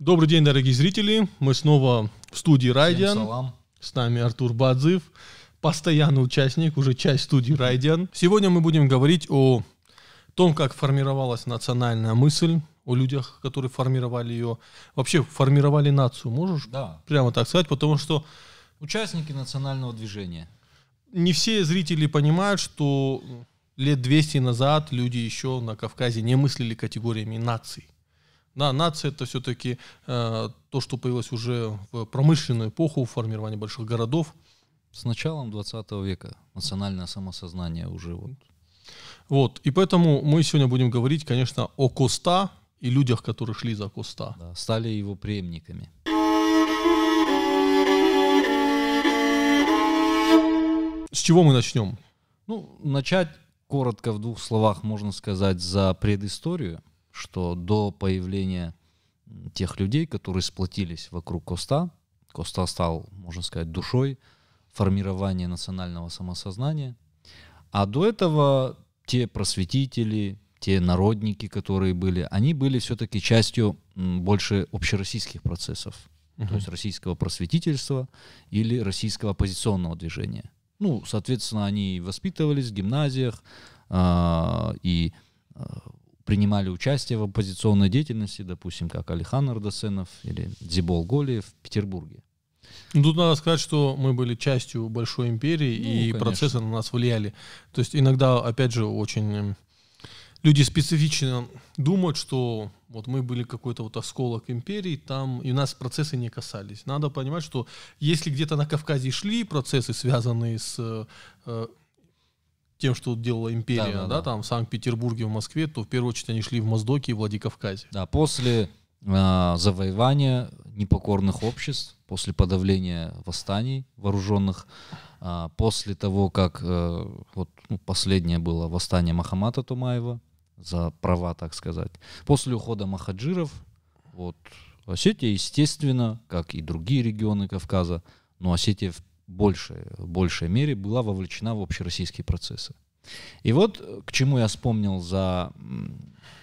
Добрый день, дорогие зрители. Мы снова в студии Райдиан. С нами Артур Бадзив, постоянный участник, уже часть студии Райдиан. Сегодня мы будем говорить о том, как формировалась национальная мысль, о людях, которые формировали ее. Вообще, формировали нацию, можешь да. прямо так сказать? Потому что... Участники национального движения. Не все зрители понимают, что лет 200 назад люди еще на Кавказе не мыслили категориями наций. Да, нация это все-таки э, то, что появилось уже в промышленную эпоху, в больших городов. С началом 20 века национальное самосознание уже вот. Вот, и поэтому мы сегодня будем говорить, конечно, о Коста и людях, которые шли за Коста. Да, стали его преемниками. С чего мы начнем? Ну, начать коротко в двух словах можно сказать за предысторию что до появления тех людей, которые сплотились вокруг Коста, Коста стал, можно сказать, душой формирования национального самосознания, а до этого те просветители, те народники, которые были, они были все-таки частью больше общероссийских процессов, uh то есть российского просветительства или российского оппозиционного движения. Ну, соответственно, они воспитывались в гимназиях э, и а, принимали участие в оппозиционной деятельности, допустим, как Алихан Ардасенов или Дзибол Голиев в Петербурге. Ну, тут надо сказать, что мы были частью большой империи, ну, и конечно. процессы на нас влияли. То есть иногда, опять же, очень эм, люди специфично думают, что вот мы были какой-то вот осколок империи, там и нас процессы не касались. Надо понимать, что если где-то на Кавказе шли процессы, связанные с э, э, тем, что делала империя, да, да, да, да. там в Санкт-Петербурге, в Москве, то в первую очередь они шли в Моздоке и Владикавказе. Да, после э, завоевания непокорных обществ, после подавления восстаний вооруженных, э, после того, как э, вот ну, последнее было восстание Махамата Тумаева за права, так сказать, после ухода махаджиров, вот Осетия, естественно, как и другие регионы Кавказа, но Осетия в большей, большей мере была вовлечена в общероссийские процессы. И вот э, к чему я вспомнил за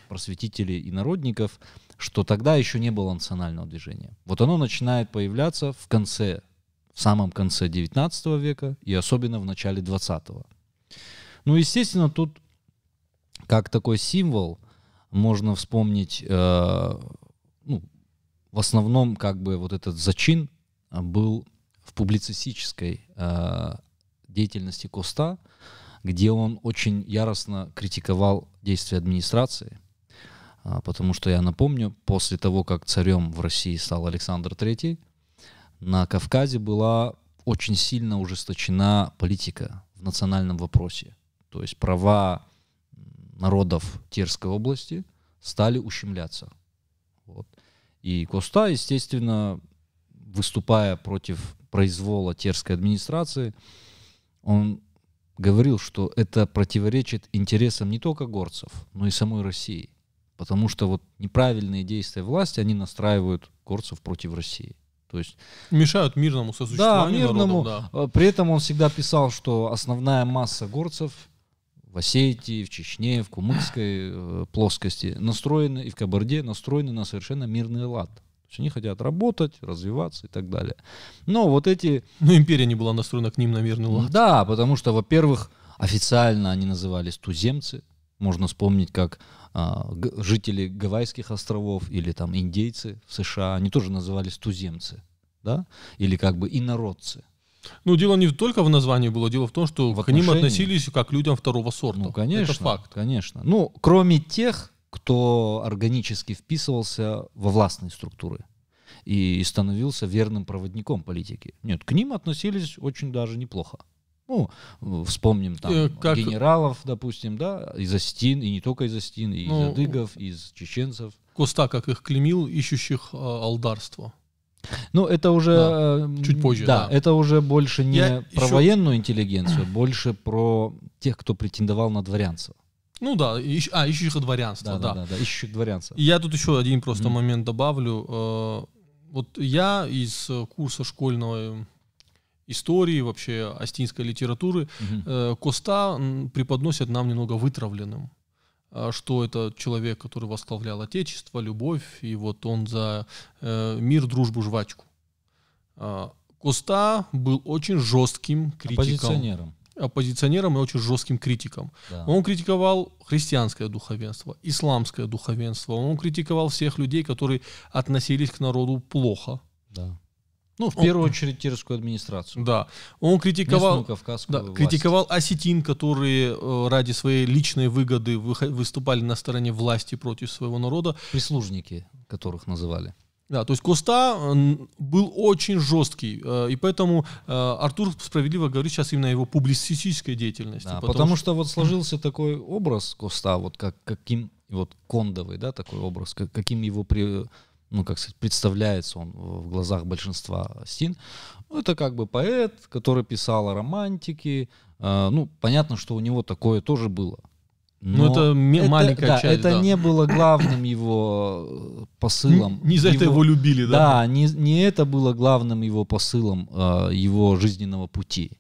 просветителей и народников, что тогда еще не было национального движения. Вот оно начинает появляться в конце, в самом конце 19 века и особенно в начале 20. -го. Ну, естественно, тут как такой символ можно вспомнить, э, ну, в основном как бы вот этот зачин был в публицистической э, деятельности Коста, где он очень яростно критиковал действия администрации, э, потому что я напомню, после того, как царем в России стал Александр III, на Кавказе была очень сильно ужесточена политика в национальном вопросе. То есть права народов Терской области стали ущемляться. Вот. И Коста, естественно, выступая против произвола терской администрации, он говорил, что это противоречит интересам не только горцев, но и самой России. Потому что вот неправильные действия власти, они настраивают горцев против России. То есть мешают мирному сосуществованию. Да, мирному. Народов, да. Э, при этом он всегда писал, что основная масса горцев в Осетии, в Чечне, в Кумыкской э, плоскости настроены и в Кабарде настроены на совершенно мирный лад есть они хотят работать, развиваться и так далее. Но вот эти... ну, империя не была настроена к ним на мирный лад. Да, потому что, во-первых, официально они назывались туземцы. Можно вспомнить, как а, жители Гавайских островов или там индейцы в США, они тоже назывались туземцы, да? Или как бы инородцы. Ну, дело не только в названии было, дело в том, что в к ним относились как к людям второго сорта. Ну, конечно, Это факт. Конечно. Ну, кроме тех, кто органически вписывался во властные структуры и становился верным проводником политики. Нет, к ним относились очень даже неплохо. Ну, вспомним там э, как... генералов, допустим, да, из Остин, и не только из Остин, и ну, из адыгов, из чеченцев. Коста как их клемил, ищущих э, алдарство. Ну, это уже... Да, эм, чуть позже. Да, да, это уже больше не Я про еще... военную интеллигенцию, больше про тех, кто претендовал на дворянство. Ну да, ищ, а, ищущих дворянства, да. Да, да, да, ищущих дворянства. я тут еще один просто mm момент добавлю. Э, вот я из э, курса школьного э, истории, вообще остинской литературы, mm-hmm. Коста преподносят нам немного вытравленным что это человек, который восславлял Отечество, любовь, и вот он за э, мир, дружбу, жвачку. Коста был очень жестким критиком. Оппозиционером оппозиционером и очень жестким критиком. Да. Он критиковал христианское духовенство, исламское духовенство, он критиковал всех людей, которые относились к народу плохо. Да. Ну, в он, первую очередь тирскую администрацию. Да. Он критиковал, да, критиковал осетин, которые э, ради своей личной выгоды выступали на стороне власти против своего народа. Прислужники, которых называли. Да, то есть Коста э, был очень жесткий, э, и поэтому э, Артур справедливо говорит сейчас именно о его публицистической деятельности. Да, потому, потому что... что вот сложился такой образ Коста, вот как, каким, вот кондовый, да, такой образ, как, каким его при, ну, как сказать, представляется он в глазах большинства стен. Ну, это как бы поэт, который писал о романтике. ну, понятно, что у него такое тоже было. Ну, Но ну, это, это часть да, Это да. не было главным его э, посылом. Не, не за его, это его любили, да? Да, не, не это было главным его посылом э, его жизненного пути.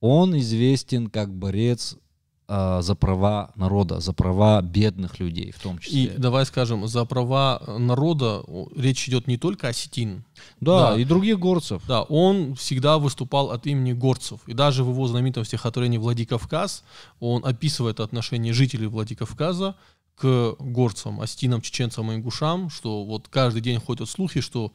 Он известен как борец Э, за права народа, за права бедных людей в том числе. И давай скажем, за права э, народа речь идет не только о Сетин. Да, да, и других горцев. Да, он всегда выступал от имени горцев. И даже в его знаменитом стихотворении «Владикавказ» он описывает отношение жителей Владикавказа к горцам, остинам, чеченцам и ингушам, что вот каждый день ходят слухи, что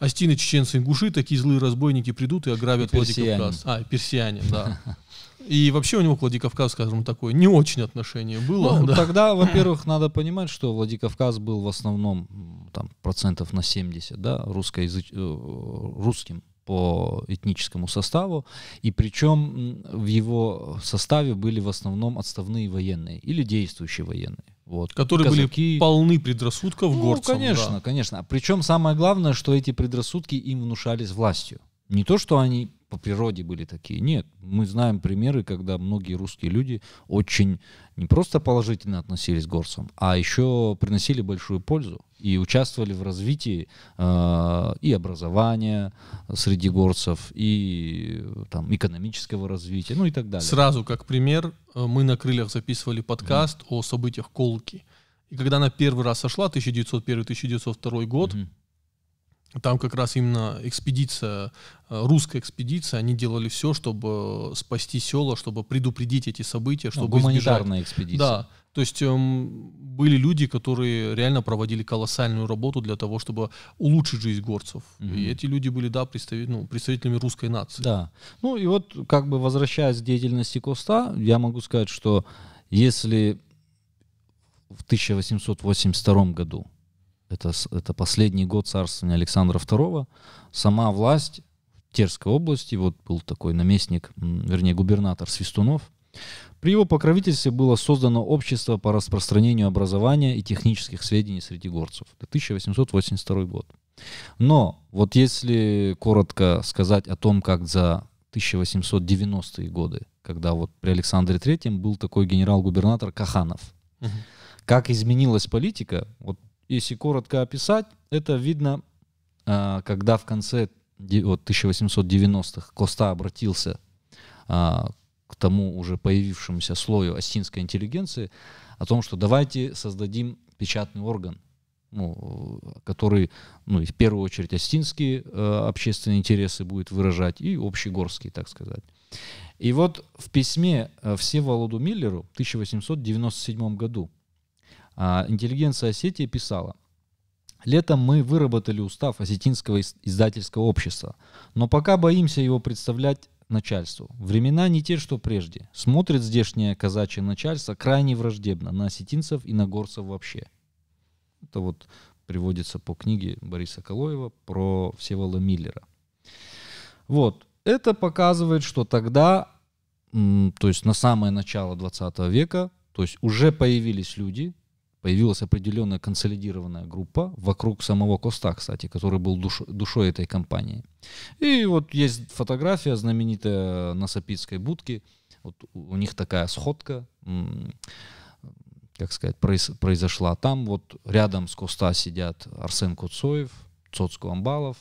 остины, чеченцы, ингуши, такие злые разбойники придут и ограбят и Владикавказ. А, и персиане, да. И вообще у него к Владикавказу, скажем, такое не очень отношение было. Ну, да. Тогда, во-первых, надо понимать, что Владикавказ был в основном там, процентов на 70 да, русскоязыч... Э, русским по этническому составу, и причем в его составе были в основном отставные военные или действующие военные. Вот. Которые Казаки. были полны предрассудков ну, горцам. конечно, да. конечно. Причем самое главное, что эти предрассудки им внушались властью. Не то, что они по природе были такие. Нет, мы знаем примеры, когда многие русские люди очень не просто положительно относились к горцам, а еще приносили большую пользу и участвовали в развитии э, и образования среди горцев, и там, экономического развития, ну и так далее. Сразу как пример, э, мы на крыльях записывали подкаст mm-hmm. о событиях Колки. И когда она первый раз сошла, 1901-1902 год, mm-hmm там как раз именно экспедиция, э, русская экспедиция, они делали все, чтобы э, спасти села, чтобы предупредить эти события, ну, чтобы ну, гуманитарная избежать. экспедиция. Да, то есть эм, были люди, которые реально проводили колоссальную работу для того, чтобы улучшить жизнь горцев. Угу. И эти люди были, да, представитель, ну, представителями русской нации. Да. Ну и вот, как бы возвращаясь к деятельности Коста, я могу сказать, что если в 1882 году это, это последний год царствования Александра II, сама власть в Терской области, вот был такой наместник, вернее губернатор Свистунов, при его покровительстве было создано общество по распространению образования и технических сведений среди горцев. Это 1882 год. Но вот если коротко сказать о том, как за 1890-е годы, когда вот при Александре III был такой генерал-губернатор Каханов, угу. как изменилась политика, вот если коротко описать, это видно, а, когда в конце 1890-х Коста обратился а, к тому уже появившемуся слою остинской интеллигенции, о том, что давайте создадим печатный орган, ну, который ну, в первую очередь остинские а, общественные интересы будет выражать и общегорские, так сказать. И вот в письме Всеволоду Миллеру в 1897 году а, интеллигенция Осетии писала, Летом мы выработали устав осетинского издательского общества, но пока боимся его представлять начальству. Времена не те, что прежде. Смотрит здешнее казачье начальство крайне враждебно на осетинцев и на горцев вообще. Это вот приводится по книге Бориса Калоева про Всевола Миллера. Вот. Это показывает, что тогда, то есть на самое начало 20 века, то есть уже появились люди, появилась определенная консолидированная группа вокруг самого Коста, кстати, который был душ, душой этой компании. И вот есть фотография знаменитая на Сапицкой будке. Вот у них такая сходка, как сказать, произошла. Там вот рядом с Коста сидят Арсен Куцоев, Цоцко Амбалов,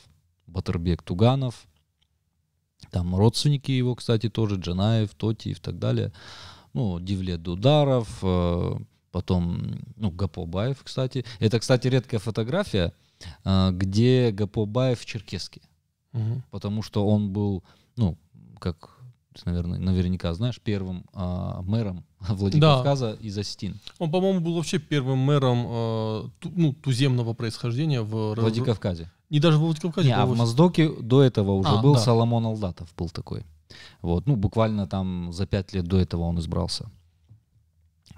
Батырбек Туганов. Там родственники его, кстати, тоже, Джанаев, Тотиев и так далее. Ну, Дивлет Дударов, э, потом, ну, Гапо Гапобаев, кстати. Это, кстати, редкая фотография, а, где Гапобаев в Черкеске. Угу. Потому что он был, ну, как ты, наверное, наверняка знаешь, первым э, мэром Владикавказа да. из Остин. Он, по-моему, был вообще первым мэром э, ту, ну, туземного происхождения в Владикавказе. Не даже в Владикавказе. Не, а в Моздоке до этого уже а, был да. Соломон Алдатов был такой. Вот, ну, буквально там за пять лет до этого он избрался.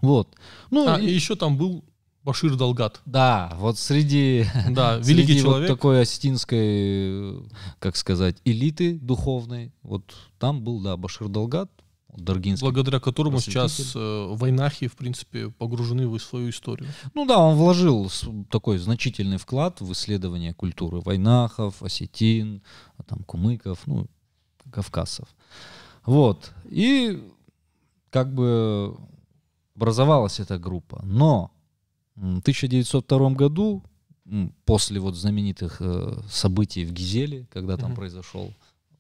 Вот. Ну, а, и еще там был Башир Долгат. Да, вот среди, да, великий среди человек. Вот такой осетинской, э, как сказать, элиты духовной, вот там был, да, Башир Долгат Даргинский. Благодаря которому сейчас э, войнахи, в принципе, погружены в свою историю. Ну да, он вложил такой значительный вклад в исследование культуры войнахов, осетин, а там, кумыков, ну, кавказцев. Вот. И как бы образовалась эта группа. Но в 1902 году, после вот знаменитых э, событий в Гизеле, когда там mm произошел,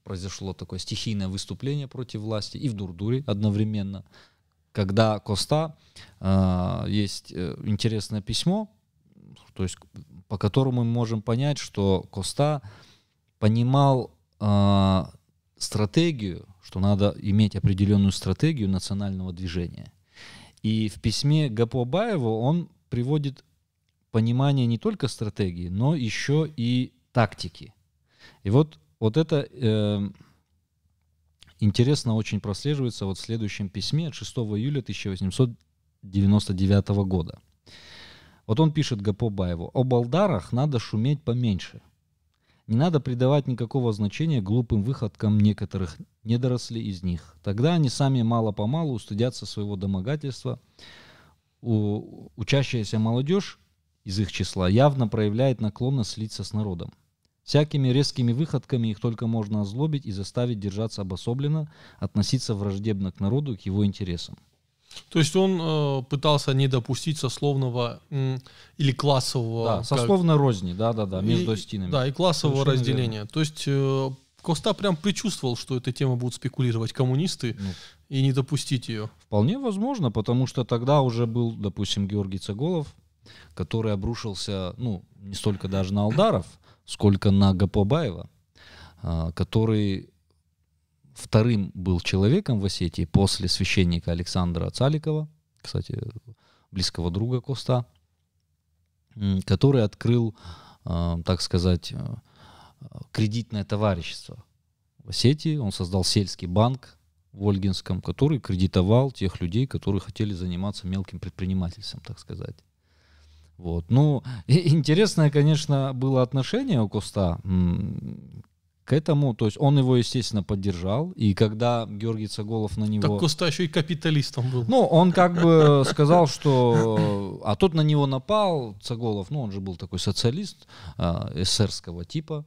произошло такое стихийное выступление против власти, и в Дурдуре одновременно, когда Коста, э, есть э, интересное письмо, то есть по которому мы можем понять, что Коста понимал стратегию, что надо иметь определенную стратегию национального движения. И в письме Гапобаеву он приводит понимание не только стратегии, но еще и тактики. И вот, вот это э, интересно очень прослеживается вот в следующем письме от 6 июля 1899 года. Вот он пишет Гапобаеву, о Балдарах надо шуметь поменьше – не надо придавать никакого значения глупым выходкам некоторых недорослей из них. Тогда они сами мало-помалу устыдятся своего домогательства. У, учащаяся молодежь из их числа явно проявляет наклонность слиться с народом. Всякими резкими выходками их только можно озлобить и заставить держаться обособленно, относиться враждебно к народу, к его интересам. То есть он э, пытался не допустить сословного э, или классового... Да, сословной как... розни, да-да-да, между и, стенами. Да, и классового Совершенно разделения. Верно. То есть э, Коста прям предчувствовал, что эта тема будут спекулировать коммунисты ну, и не допустить ее. Вполне возможно, потому что тогда уже был, допустим, Георгий Цаголов, который обрушился, ну, не столько даже на Алдаров, сколько на Гапобаева, а, который вторым был человеком в Осетии после священника Александра Цаликова, кстати, близкого друга Коста, который открыл, э, так сказать, э, кредитное товарищество в Осетии. Он создал сельский банк в Ольгинском, который кредитовал тех людей, которые хотели заниматься мелким предпринимательством, так сказать. Вот. Ну, интересное, конечно, было отношение у Коста к этому, то есть он его, естественно, поддержал, и когда Георгий Цаголов на него... Так Куста еще и капиталистом был. Ну, он как бы сказал, что... А тот на него напал, Цаголов, ну, он же был такой социалист а, эсерского типа,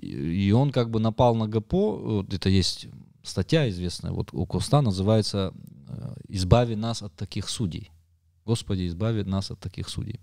и он как бы напал на ГПО, это есть статья известная, вот у Коста называется «Избави нас от таких судей». Господи, избави нас от таких судей.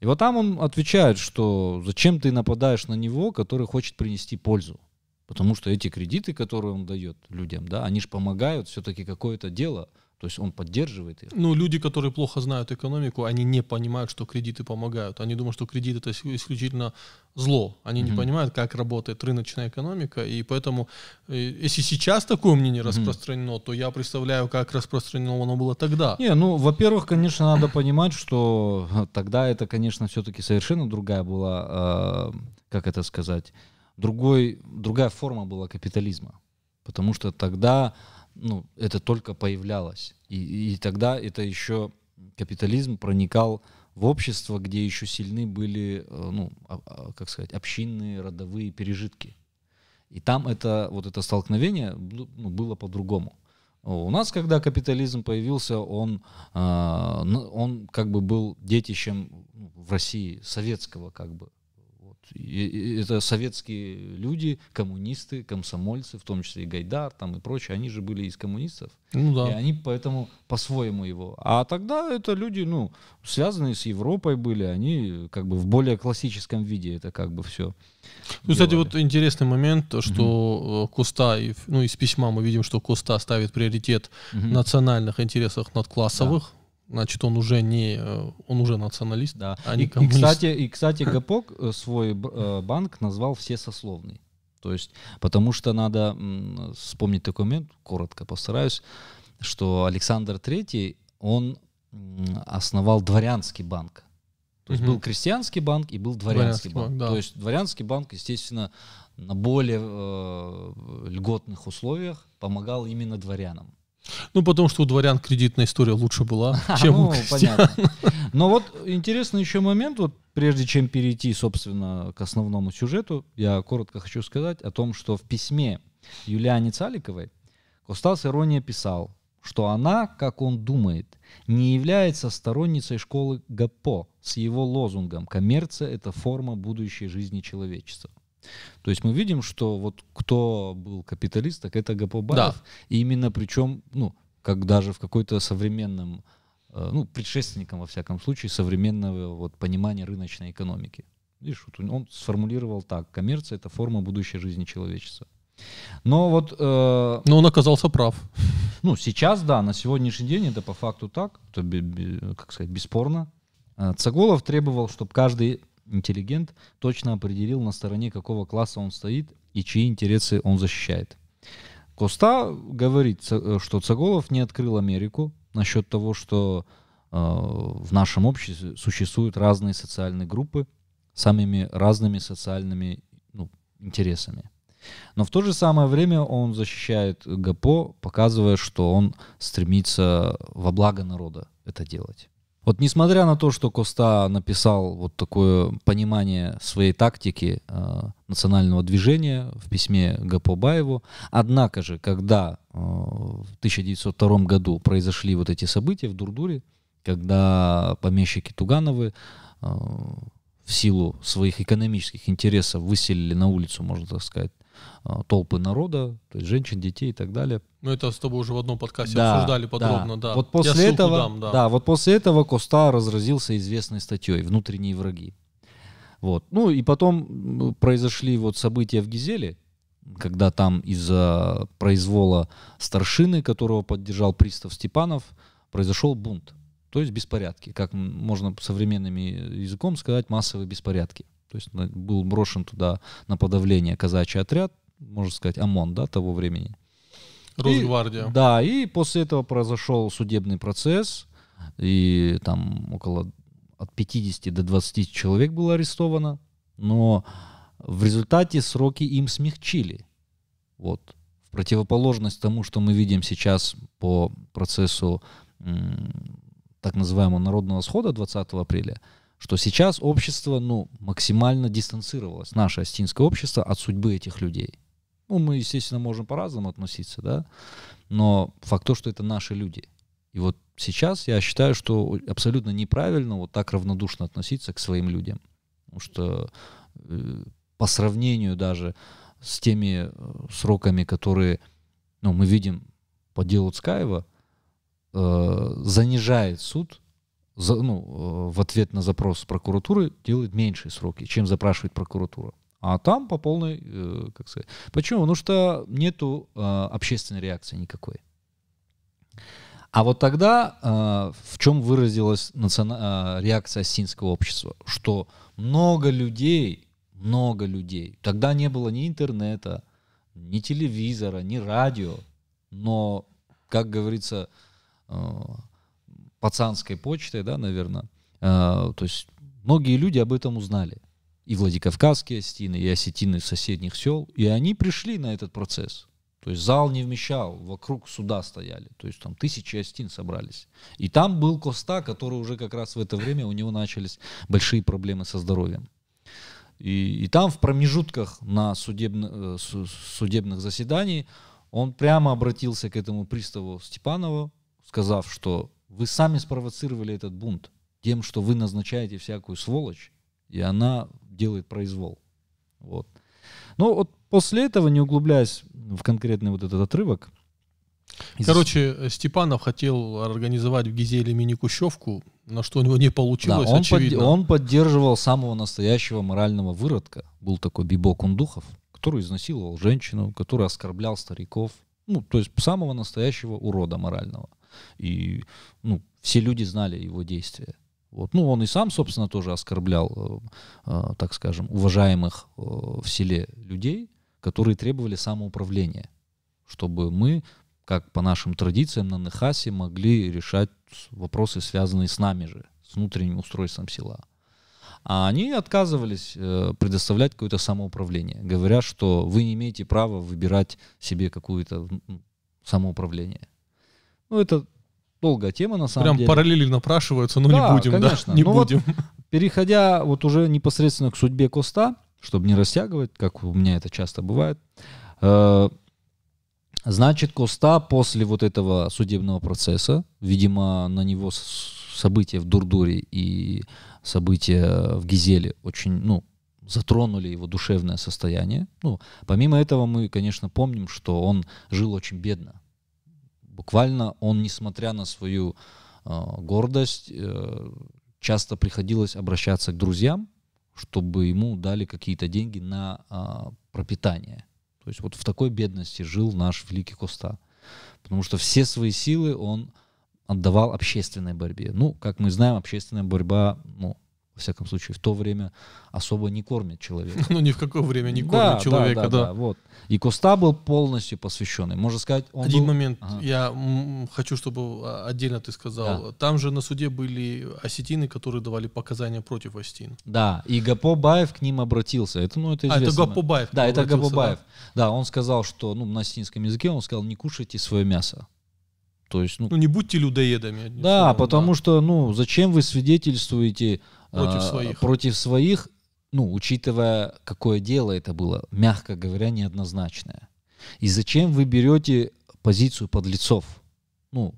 И вот там он отвечает, что зачем ты нападаешь на него, который хочет принести пользу. Потому что эти кредиты, которые он дает людям, да, они же помогают все-таки какое-то дело то есть он поддерживает их. Ну, люди, которые плохо знают экономику, они не понимают, что кредиты помогают. Они думают, что кредит это исключительно зло. Они mm не понимают, как работает рыночная экономика. И поэтому, э, если сейчас такое мнение mm-hmm. распространено, то я представляю, как распространено оно было тогда. Не, ну, во-первых, конечно, надо понимать, что э, тогда это, конечно, все-таки совершенно другая была, э, как это сказать, другой, другая форма была капитализма. Потому что тогда ну, это только появлялось. И, и тогда это еще капитализм проникал в общество, где еще сильны были, э, ну, а, а, как сказать, общинные, родовые пережитки. И там это, вот это столкновение ну, ну было по-другому. У нас, когда капитализм появился, он, э, он как бы был детищем ну, в России советского как бы это советские люди, коммунисты, комсомольцы, в том числе и Гайдар там и прочие, они же были из коммунистов. Ну да. И они поэтому по-своему его. А тогда это люди, ну, связанные с Европой были, они как бы в более классическом виде это как бы все. Ну, делали. кстати, вот интересный момент, что угу. Коста, ну, из письма мы видим, что Куста ставит приоритет угу. национальных интересах над классовых. Да значит, он уже не, э, он уже националист, да. а не и, коммунист. И, кстати, и, кстати, Гапок э, свой э, банк назвал все сословный То есть, потому что надо вспомнить документ коротко постараюсь, что Александр Третий, он основал дворянский банк. То есть угу. был крестьянский банк и был дворянский, дворянский банк. банк да. То есть дворянский банк, естественно, на более э, льготных условиях помогал именно дворянам. Ну, потому что у дворян кредитная история лучше была, чем ну, у крестьян. Понятно. Но вот интересный еще момент, вот прежде чем перейти, собственно, к основному сюжету, я коротко хочу сказать о том, что в письме Юлиане Цаликовой Костас Ирония писал, что она, как он думает, не является сторонницей школы ГАПО с его лозунгом «Коммерция – это форма будущей жизни человечества». То есть мы видим, что вот кто был капиталист, так это Гапобаев. Да. И именно причем, ну, как даже в какой-то современном, э, ну, предшественником, во всяком случае, современного вот, понимания рыночной экономики. Видишь, вот он сформулировал так, коммерция — это форма будущей жизни человечества. Но вот... Э, Но он оказался прав. Ну, сейчас, да, на сегодняшний день это по факту так, это, как сказать, бесспорно. Э, Цаголов требовал, чтобы каждый интеллигент точно определил, на стороне какого класса он стоит и чьи интересы он защищает. Коста говорит, э, что Цаголов не открыл Америку насчет того, что э, в нашем обществе существуют разные социальные группы с самыми разными социальными ну, интересами. Но в то же самое время он защищает ГПО, показывая, что он стремится во благо народа это делать. Вот несмотря на то, что Коста написал вот такое понимание своей тактики э, национального движения в письме Гапобаеву, однако же, когда э, в 1902 году произошли вот эти события в Дурдуре, когда помещики Тугановы э, в силу своих экономических интересов выселили на улицу, можно так сказать, Э, толпы народа, то есть женщин, детей и так далее. Мы ну, это с тобой уже в одном подкасте да, обсуждали подробно, да. да. Вот после Я этого, дам, да. да, вот после этого Коста разразился известной статьей "Внутренние враги". Вот, ну и потом произошли вот события в Гизеле, когда там из-за произвола старшины, которого поддержал пристав Степанов, произошел бунт. То есть беспорядки, как можно современным языком сказать, массовые беспорядки. То есть был брошен туда на подавление казачий отряд, можно сказать, ОМОН, да, того времени. Росгвардия. И, да, и после этого произошел судебный процесс, и там около от 50 до 20 человек было арестовано, но в результате сроки им смягчили. Вот. В противоположность тому, что мы видим сейчас по процессу так называемого народного схода 20 апреля, что сейчас общество ну, максимально дистанцировалось, наше астинское общество, от судьбы этих людей. Ну, мы, естественно, можем по-разному относиться, да, но факт то, что это наши люди. И вот сейчас я считаю, что абсолютно неправильно вот так равнодушно относиться к своим людям. Потому что э, по сравнению даже с теми э, сроками, которые ну, мы видим по делу Цкаева, э, занижает суд за, ну, э, в ответ на запрос прокуратуры делает меньшие сроки, чем запрашивает прокуратура. А там по полной, э, как сказать. Почему? Потому что нету э, общественной реакции никакой. А вот тогда э, в чем выразилась национа... Э, реакция осинского общества? Что много людей, много людей. Тогда не было ни интернета, ни телевизора, ни радио. Но, как говорится, э, пацанской почтой, да, наверное, а, то есть многие люди об этом узнали. И владикавказские осетины, и осетины соседних сел, и они пришли на этот процесс. То есть зал не вмещал, вокруг суда стояли. То есть там тысячи остин собрались. И там был Коста, который уже как раз в это время у него начались большие проблемы со здоровьем. И, и там в промежутках на судебно, э, судебных заседаний он прямо обратился к этому приставу Степанову, сказав, что вы сами спровоцировали этот бунт тем, что вы назначаете всякую сволочь, и она делает произвол. Вот. Но вот после этого, не углубляясь в конкретный вот этот отрывок, Короче, Степанов хотел организовать в Гизеле мини-кущевку, на что у него не получилось, да, он очевидно. Под, он поддерживал самого настоящего морального выродка. Был такой Бибо Кундухов, который изнасиловал женщину, который оскорблял стариков. Ну, то есть самого настоящего урода морального и ну, все люди знали его действия. Вот. Ну, он и сам, собственно, тоже оскорблял, э, э, так скажем, уважаемых э, в селе людей, которые требовали самоуправления, чтобы мы, как по нашим традициям на Нехасе, могли решать вопросы, связанные с нами же, с внутренним устройством села. А они отказывались э, предоставлять какое-то самоуправление, говоря, что вы не имеете права выбирать себе какое-то самоуправление. Ну, это долгая тема, на самом Прям деле. Прям параллели напрашиваются, но ну, да, не будем, конечно. да? Не ну будем. Вот, переходя вот уже непосредственно к судьбе Коста, чтобы не растягивать, как у меня это часто бывает, э, значит, Коста после вот этого судебного процесса, видимо, на него события в Дурдуре и события в Гизеле очень, ну, затронули его душевное состояние. Ну, помимо этого, мы, конечно, помним, что он жил очень бедно буквально он, несмотря на свою э, гордость, э, часто приходилось обращаться к друзьям, чтобы ему дали какие-то деньги на э, пропитание. То есть вот в такой бедности жил наш великий Коста. Потому что все свои силы он отдавал общественной борьбе. Ну, как мы знаем, общественная борьба ну, во всяком случае, в то время особо не кормят человека. Ну, ни в какое время не кормят да, человека, да, да. да. Вот. И Коста был полностью посвященный. Можно сказать, он Один был... момент, ага. я хочу, чтобы а, отдельно ты сказал. Да. Там же на суде были осетины, которые давали показания против осетин. Да, и Гапобаев к ним обратился. Это, ну, это известно. А, это Гапобаев. Да, это Гапобаев. Да. да, он сказал, что, ну, на осетинском языке он сказал, не кушайте свое мясо. То есть, ну, ну не будьте людоедами. Да, словом, потому да. что, ну, зачем вы свидетельствуете Против а, своих. Против своих, ну, учитывая, какое дело это было, мягко говоря, неоднозначное. И зачем вы берете позицию подлецов? Ну,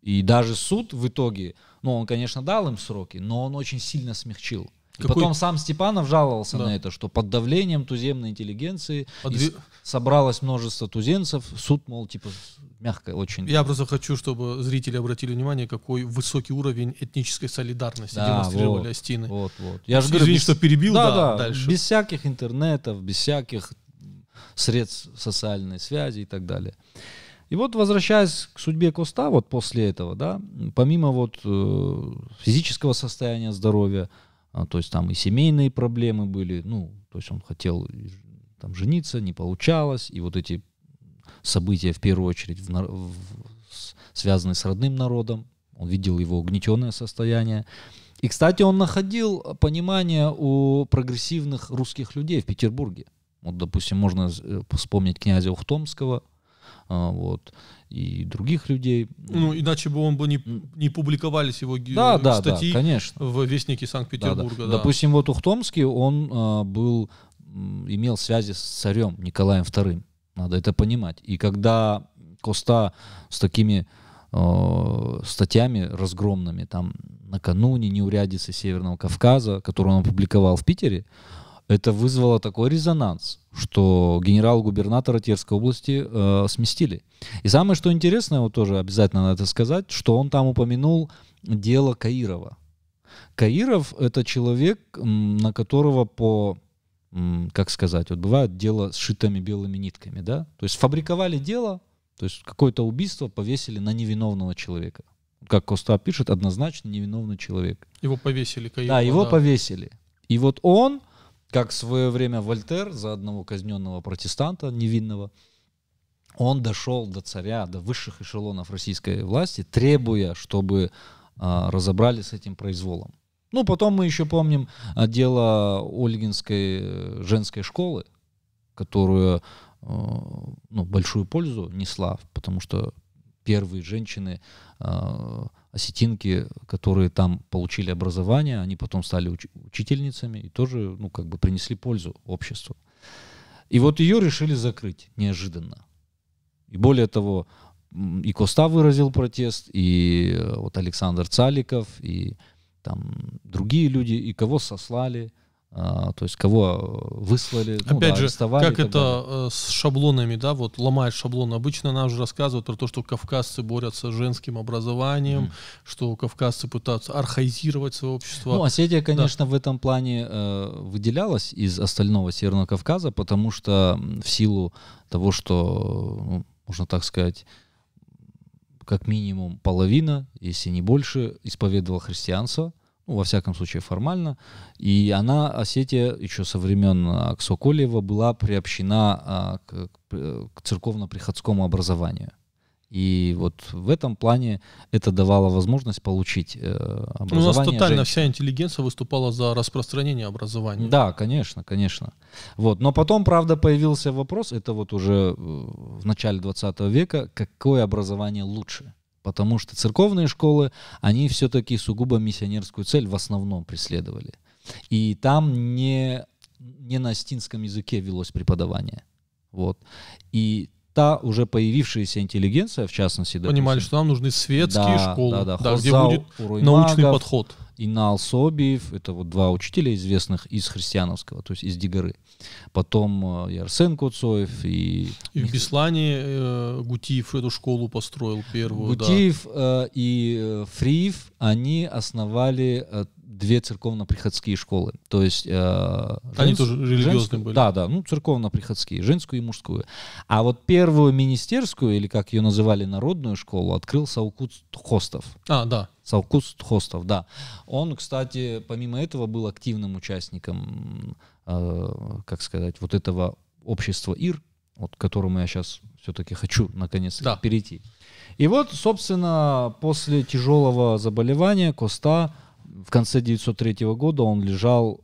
и даже суд в итоге, ну, он, конечно, дал им сроки, но он очень сильно смягчил. Какой... Потом сам Степанов жаловался да. на это, что под давлением туземной интеллигенции Подве... собралось множество туземцев. Суд, мол, типа мягко очень. Я просто хочу, чтобы зрители обратили внимание, какой высокий уровень этнической солидарности да, демонстрировали вот, Остины. Вот, вот. Я же говорю, без... что перебил, да, да, да, дальше. Без всяких интернетов, без всяких средств социальной связи и так далее. И вот возвращаясь к судьбе Коста, вот после этого, да, помимо вот э, физического состояния здоровья, а, то есть там и семейные проблемы были, ну, то есть он хотел там жениться, не получалось, и вот эти события в первую очередь в, в, связанные с родным народом, он видел его угнетенное состояние. И, кстати, он находил понимание у прогрессивных русских людей в Петербурге. Вот, допустим, можно э, вспомнить князя Ухтомского, а, вот, и других людей. Ну, иначе бы он бы не, не публиковались его да, да, статьи да, конечно. в Вестнике Санкт-Петербурга. Да, да. Да. Допустим, вот Ухтомский, он а, был, имел связи с царем Николаем II. Надо это понимать. И когда Коста с такими э, статьями разгромными, там накануне неурядицы Северного Кавказа, которую он опубликовал в Питере, это вызвало такой резонанс, что генерал-губернатора Терской области э, сместили. И самое, что интересное, вот тоже обязательно надо сказать, что он там упомянул дело Каирова. Каиров — это человек, на которого по как сказать, вот бывает дело с шитыми белыми нитками, да, то есть фабриковали дело, то есть какое-то убийство повесили на невиновного человека. Как Коста пишет, однозначно невиновный человек. Его повесили, Каирова. Да, его да. повесили. И вот он как в свое время Вольтер за одного казненного протестанта невинного, он дошел до царя, до высших эшелонов российской власти, требуя, чтобы а, разобрали с этим произволом. Ну, потом мы еще помним а, дело Ольгинской э, женской школы, которую э, ну, большую пользу несла, потому что первые женщины а, осетинки, которые там получили образование, они потом стали уч- учительницами и тоже, ну, как бы принесли пользу обществу. И вот ее решили закрыть неожиданно. И более того, и Коста выразил протест, и э, вот Александр Цаликов, и там другие люди, и кого сослали – а, то есть кого выслали, ну Опять ну, да, же, арестовали. Как это далее. Э, с шаблонами, да, вот ломает шаблон. Обычно нам же рассказывают про то, что кавказцы борются с женским образованием, mm. что кавказцы пытаются архаизировать свое общество. Ну, Осетия, конечно, да. в этом плане э, выделялась из остального Северного Кавказа, потому что в силу того, что, ну, можно так сказать, как минимум половина, если не больше, исповедовала христианство, ну, во всяком случае формально. И она, а Осетия, еще со времен Аксоколева была приобщена а, к, э, к церковно-приходскому образованию. И вот в этом плане это давало возможность получить э, образование. Ну, у нас тотально женщин. вся интеллигенция выступала за распространение образования. Да, конечно, конечно. Вот. Но потом, правда, появился вопрос, это вот уже э, в начале 20 века, какое образование лучше? потому что церковные школы, они все-таки сугубо миссионерскую цель в основном преследовали. И там не, не на остинском языке велось преподавание. Вот. И та уже появившаяся интеллигенция, в частности, допустим, понимали, что нам нужны светские да, школы, да, да, да, где будет научный магов, подход. Инал Собиев, это вот два учителя известных из христиановского, то есть из Дигоры. Потом э, и Арсен Куцоев, и... И в Беслане э, Гутиев эту школу построил первую, Гутиев да. э, и э, Фриев, они основали э, две церковно-приходские школы. То есть... Э, Они женс... тоже религиозные женскую, были. Да, да, ну церковно-приходские, женскую и мужскую. А вот первую министерскую, или как ее называли, народную школу, открыл Саукут Хостов. А, да. Саукут Хостов, да. Он, кстати, помимо этого был активным участником, э, как сказать, вот этого общества ИР, вот, к которому я сейчас все-таки хочу наконец да. перейти. И вот, собственно, после тяжелого заболевания Коста в конце 1903 года он лежал,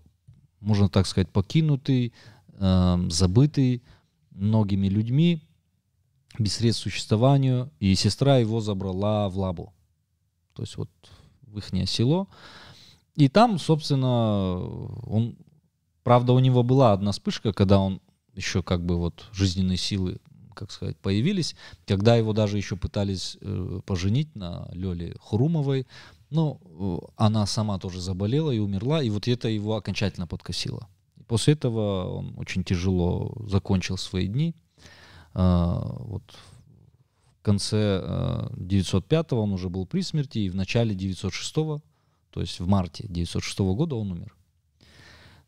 можно так сказать, покинутый, э, забытый многими людьми, без средств к существованию, и сестра его забрала в лабу, то есть вот в их село. И там, собственно, он, правда, у него была одна вспышка, когда он еще как бы вот жизненные силы, как сказать, появились, когда его даже еще пытались э, поженить на Леле Хрумовой, но ну, э, она сама тоже заболела и умерла, и вот это его окончательно подкосило. После этого он очень тяжело закончил свои дни. А, вот в конце 905 э, го он уже был при смерти, и в начале 906, го то есть в марте 906 года он умер.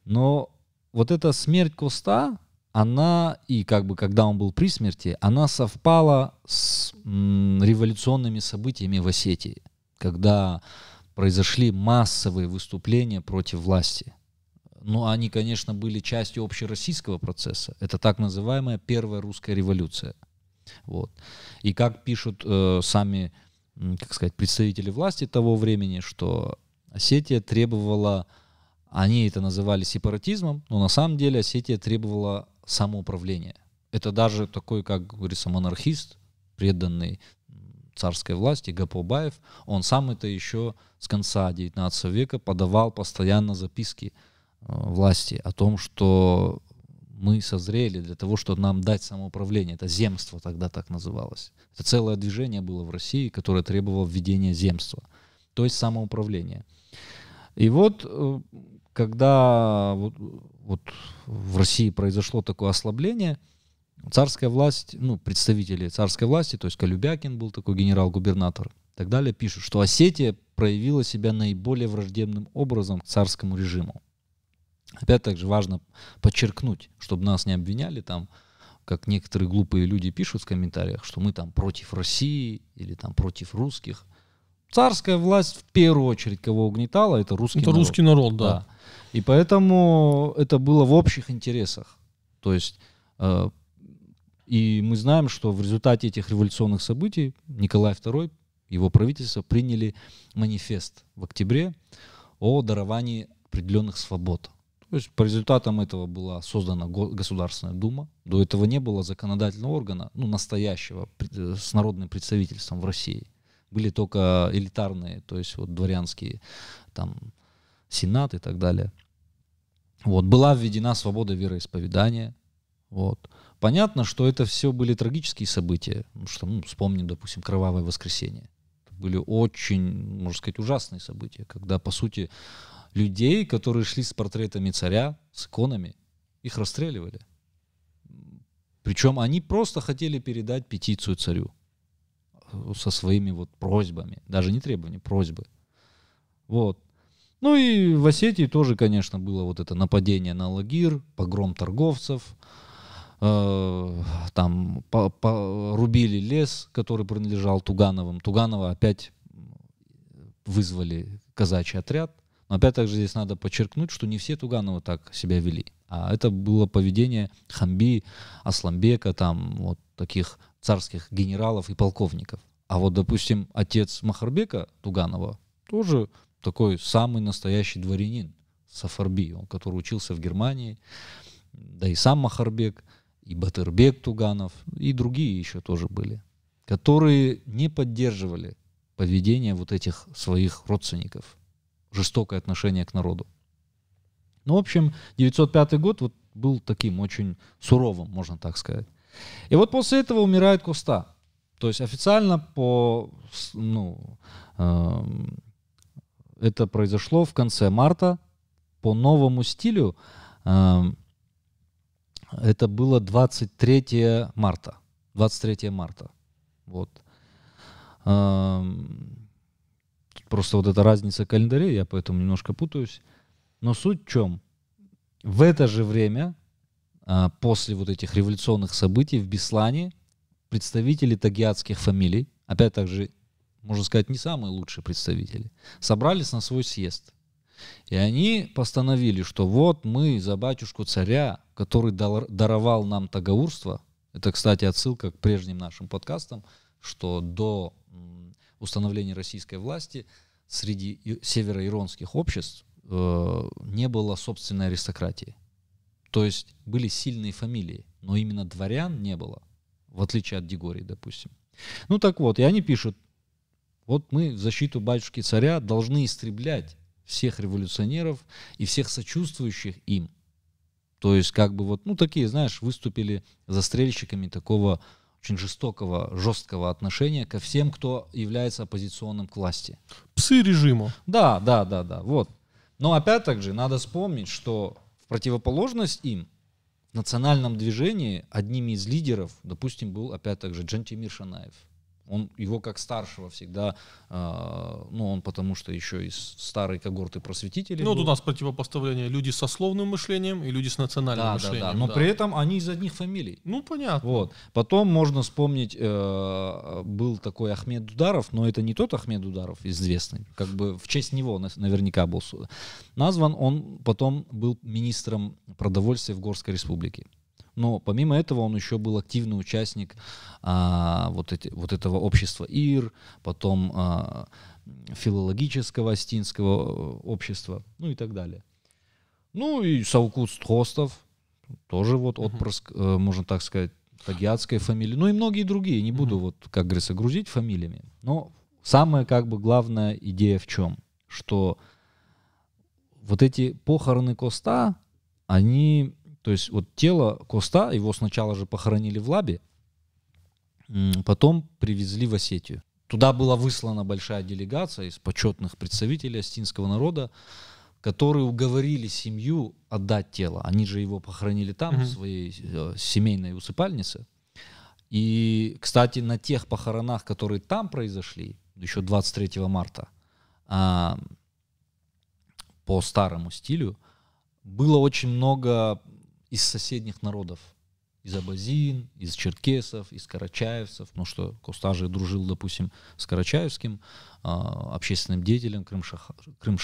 Но вот эта смерть Коста, она, и как бы когда он был при смерти, она совпала с революционными событиями в Осетии – когда произошли массовые выступления против власти. Но ну, они, конечно, были частью общероссийского процесса. Это так называемая первая русская революция. Вот. И как пишут э, сами, как сказать, представители власти того времени, что Осетия требовала, они это называли сепаратизмом, но на самом деле Осетия требовала самоуправления. Это даже такой, как говорится, монархист, преданный царской власти, Гапобаев, он сам это еще с конца 19 века подавал постоянно записки э, власти о том, что мы созрели для того, чтобы нам дать самоуправление. Это земство тогда так называлось. Это целое движение было в России, которое требовало введения земства, то есть самоуправления. И вот, э, когда вот, вот в России произошло такое ослабление – Царская власть, ну, представители царской власти, то есть Калюбякин был такой генерал-губернатор и так далее, пишут, что Осетия проявила себя наиболее враждебным образом к царскому режиму. Опять также важно подчеркнуть, чтобы нас не обвиняли там, как некоторые глупые люди пишут в комментариях, что мы там против России или там против русских. Царская власть в первую очередь кого угнетала, это русский это народ. русский народ, да. да. И поэтому это было в общих интересах. То есть э, и мы знаем, что в результате этих революционных событий Николай II, его правительство приняли манифест в октябре о даровании определенных свобод. То есть по результатам этого была создана Государственная Дума. До этого не было законодательного органа, ну, настоящего, с народным представительством в России. Были только элитарные, то есть вот дворянские там сенат и так далее. Вот, была введена свобода вероисповедания. Вот. Понятно, что это все были трагические события, что, ну, вспомним, допустим, кровавое воскресенье. Это были очень, можно сказать, ужасные события, когда, по сути, людей, которые шли с портретами царя, с иконами, их расстреливали. Причем они просто хотели передать петицию царю э, со своими вот просьбами, даже не требования, просьбы. Вот. Ну и в Осетии тоже, конечно, было вот это нападение на Лагир, погром торговцев, э, там по, по, рубили лес, который принадлежал Тугановым. Туганова опять вызвали казачий отряд. Но опять также здесь надо подчеркнуть, что не все Туганова так себя вели. А это было поведение Хамби, Асламбека, там вот таких царских генералов и полковников. А вот, допустим, отец Махарбека Туганова тоже такой самый настоящий дворянин, Сафарби, он, который учился в Германии, да и сам Махарбек – и Батырбек Туганов, и другие еще тоже были, которые не поддерживали поведение вот этих своих родственников, жестокое отношение к народу. Ну, в общем, 905 год вот был таким очень суровым, можно так сказать. И вот после этого умирает Коста. То есть официально по, ну, э, это произошло в конце марта по новому стилю. Эм, это было 23 марта. 23 марта. Вот. Просто вот эта разница календарей, я поэтому немножко путаюсь. Но суть в чем? В это же время, а, после вот этих революционных событий в Беслане, представители тагиатских фамилий, опять так же, можно сказать, не самые лучшие представители, собрались на свой съезд. И они постановили, что вот мы за батюшку царя, который даровал нам тагаурство, это, кстати, отсылка к прежним нашим подкастам, что до установления российской власти среди североиронских обществ э, не было собственной аристократии. То есть были сильные фамилии, но именно дворян не было, в отличие от Дегории, допустим. Ну так вот, и они пишут, вот мы в защиту батюшки царя должны истреблять всех революционеров и всех сочувствующих им. То есть как бы вот, ну такие, знаешь, выступили застрельщиками такого очень жестокого, жесткого отношения ко всем, кто является оппозиционным к власти. Псы режима. Да, да, да, да, вот. Но опять же надо вспомнить, что в противоположность им в национальном движении одним из лидеров, допустим, был опять же Джантимир Шанаев. Он его как старшего всегда, э, ну он потому что еще из старой когорты просветителей. Ну вот у нас противопоставление люди со словным мышлением и люди с национальным да, мышлением. Да, да, но да. при этом они из одних фамилий. Ну понятно. Вот. Потом можно вспомнить, э, был такой Ахмед Ударов, но это не тот Ахмед Ударов известный, как бы в честь него наверняка был назван. Он потом был министром продовольствия в Горской республике. Но помимо этого он еще был активный участник а, вот, эти, вот этого общества ИР, потом а, филологического астинского э, общества, ну и так далее. Ну и Саукут Хостов, тоже вот отпрыск, mm-hmm. можно так сказать, тагиатской фамилии, ну и многие другие, не буду mm-hmm. вот, как говорится, грузить фамилиями. Но самая как бы главная идея в чем? Что вот эти похороны Коста, они то есть вот тело Коста, его сначала же похоронили в Лабе, потом привезли в Осетию. Туда была выслана большая делегация из почетных представителей остинского народа, которые уговорили семью отдать тело. Они же его похоронили там, mm-hmm. в своей э, семейной усыпальнице. И, кстати, на тех похоронах, которые там произошли, еще 23 марта, э, по старому стилю, было очень много из соседних народов. Из абазин, из черкесов, из карачаевцев. потому ну что, Кустажи дружил, допустим, с карачаевским э, общественным деятелем Крым, Шах, Крым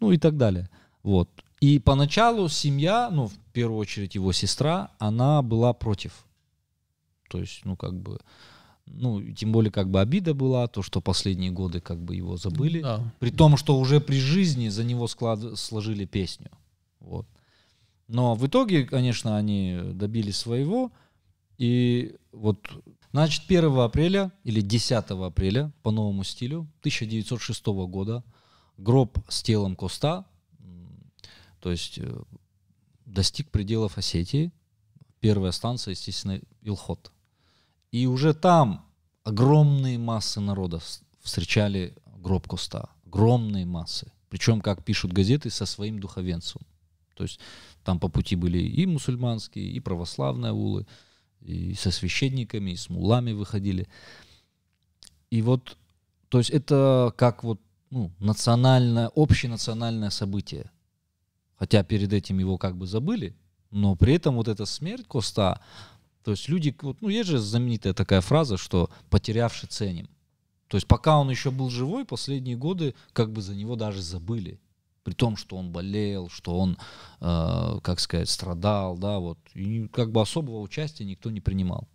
Ну и так далее. Вот. И поначалу семья, ну, в первую очередь его сестра, она была против. То есть, ну, как бы, ну, тем более, как бы обида была, то, что последние годы, как бы, его забыли. Да. При том, что уже при жизни за него склад... сложили песню. Вот. Но в итоге, конечно, они добились своего. И вот, значит, 1 апреля или 10 апреля по новому стилю 1906 года гроб с телом Коста, то есть э, достиг пределов Осетии. Первая станция, естественно, Илхот. И уже там огромные массы народа встречали гроб Коста. Огромные массы. Причем, как пишут газеты, со своим духовенцем. То есть там по пути были и мусульманские, и православные аулы, и со священниками, и с мулами выходили. И вот, то есть это как вот ну, национальное, общенациональное событие. Хотя перед этим его как бы забыли, но при этом вот эта смерть Коста, то есть люди, вот, ну есть же знаменитая такая фраза, что потерявший ценим. То есть пока он еще был живой, последние годы как бы за него даже забыли при том, что он болел, что он, э, как сказать, страдал, да, вот, и как бы особого участия никто не принимал.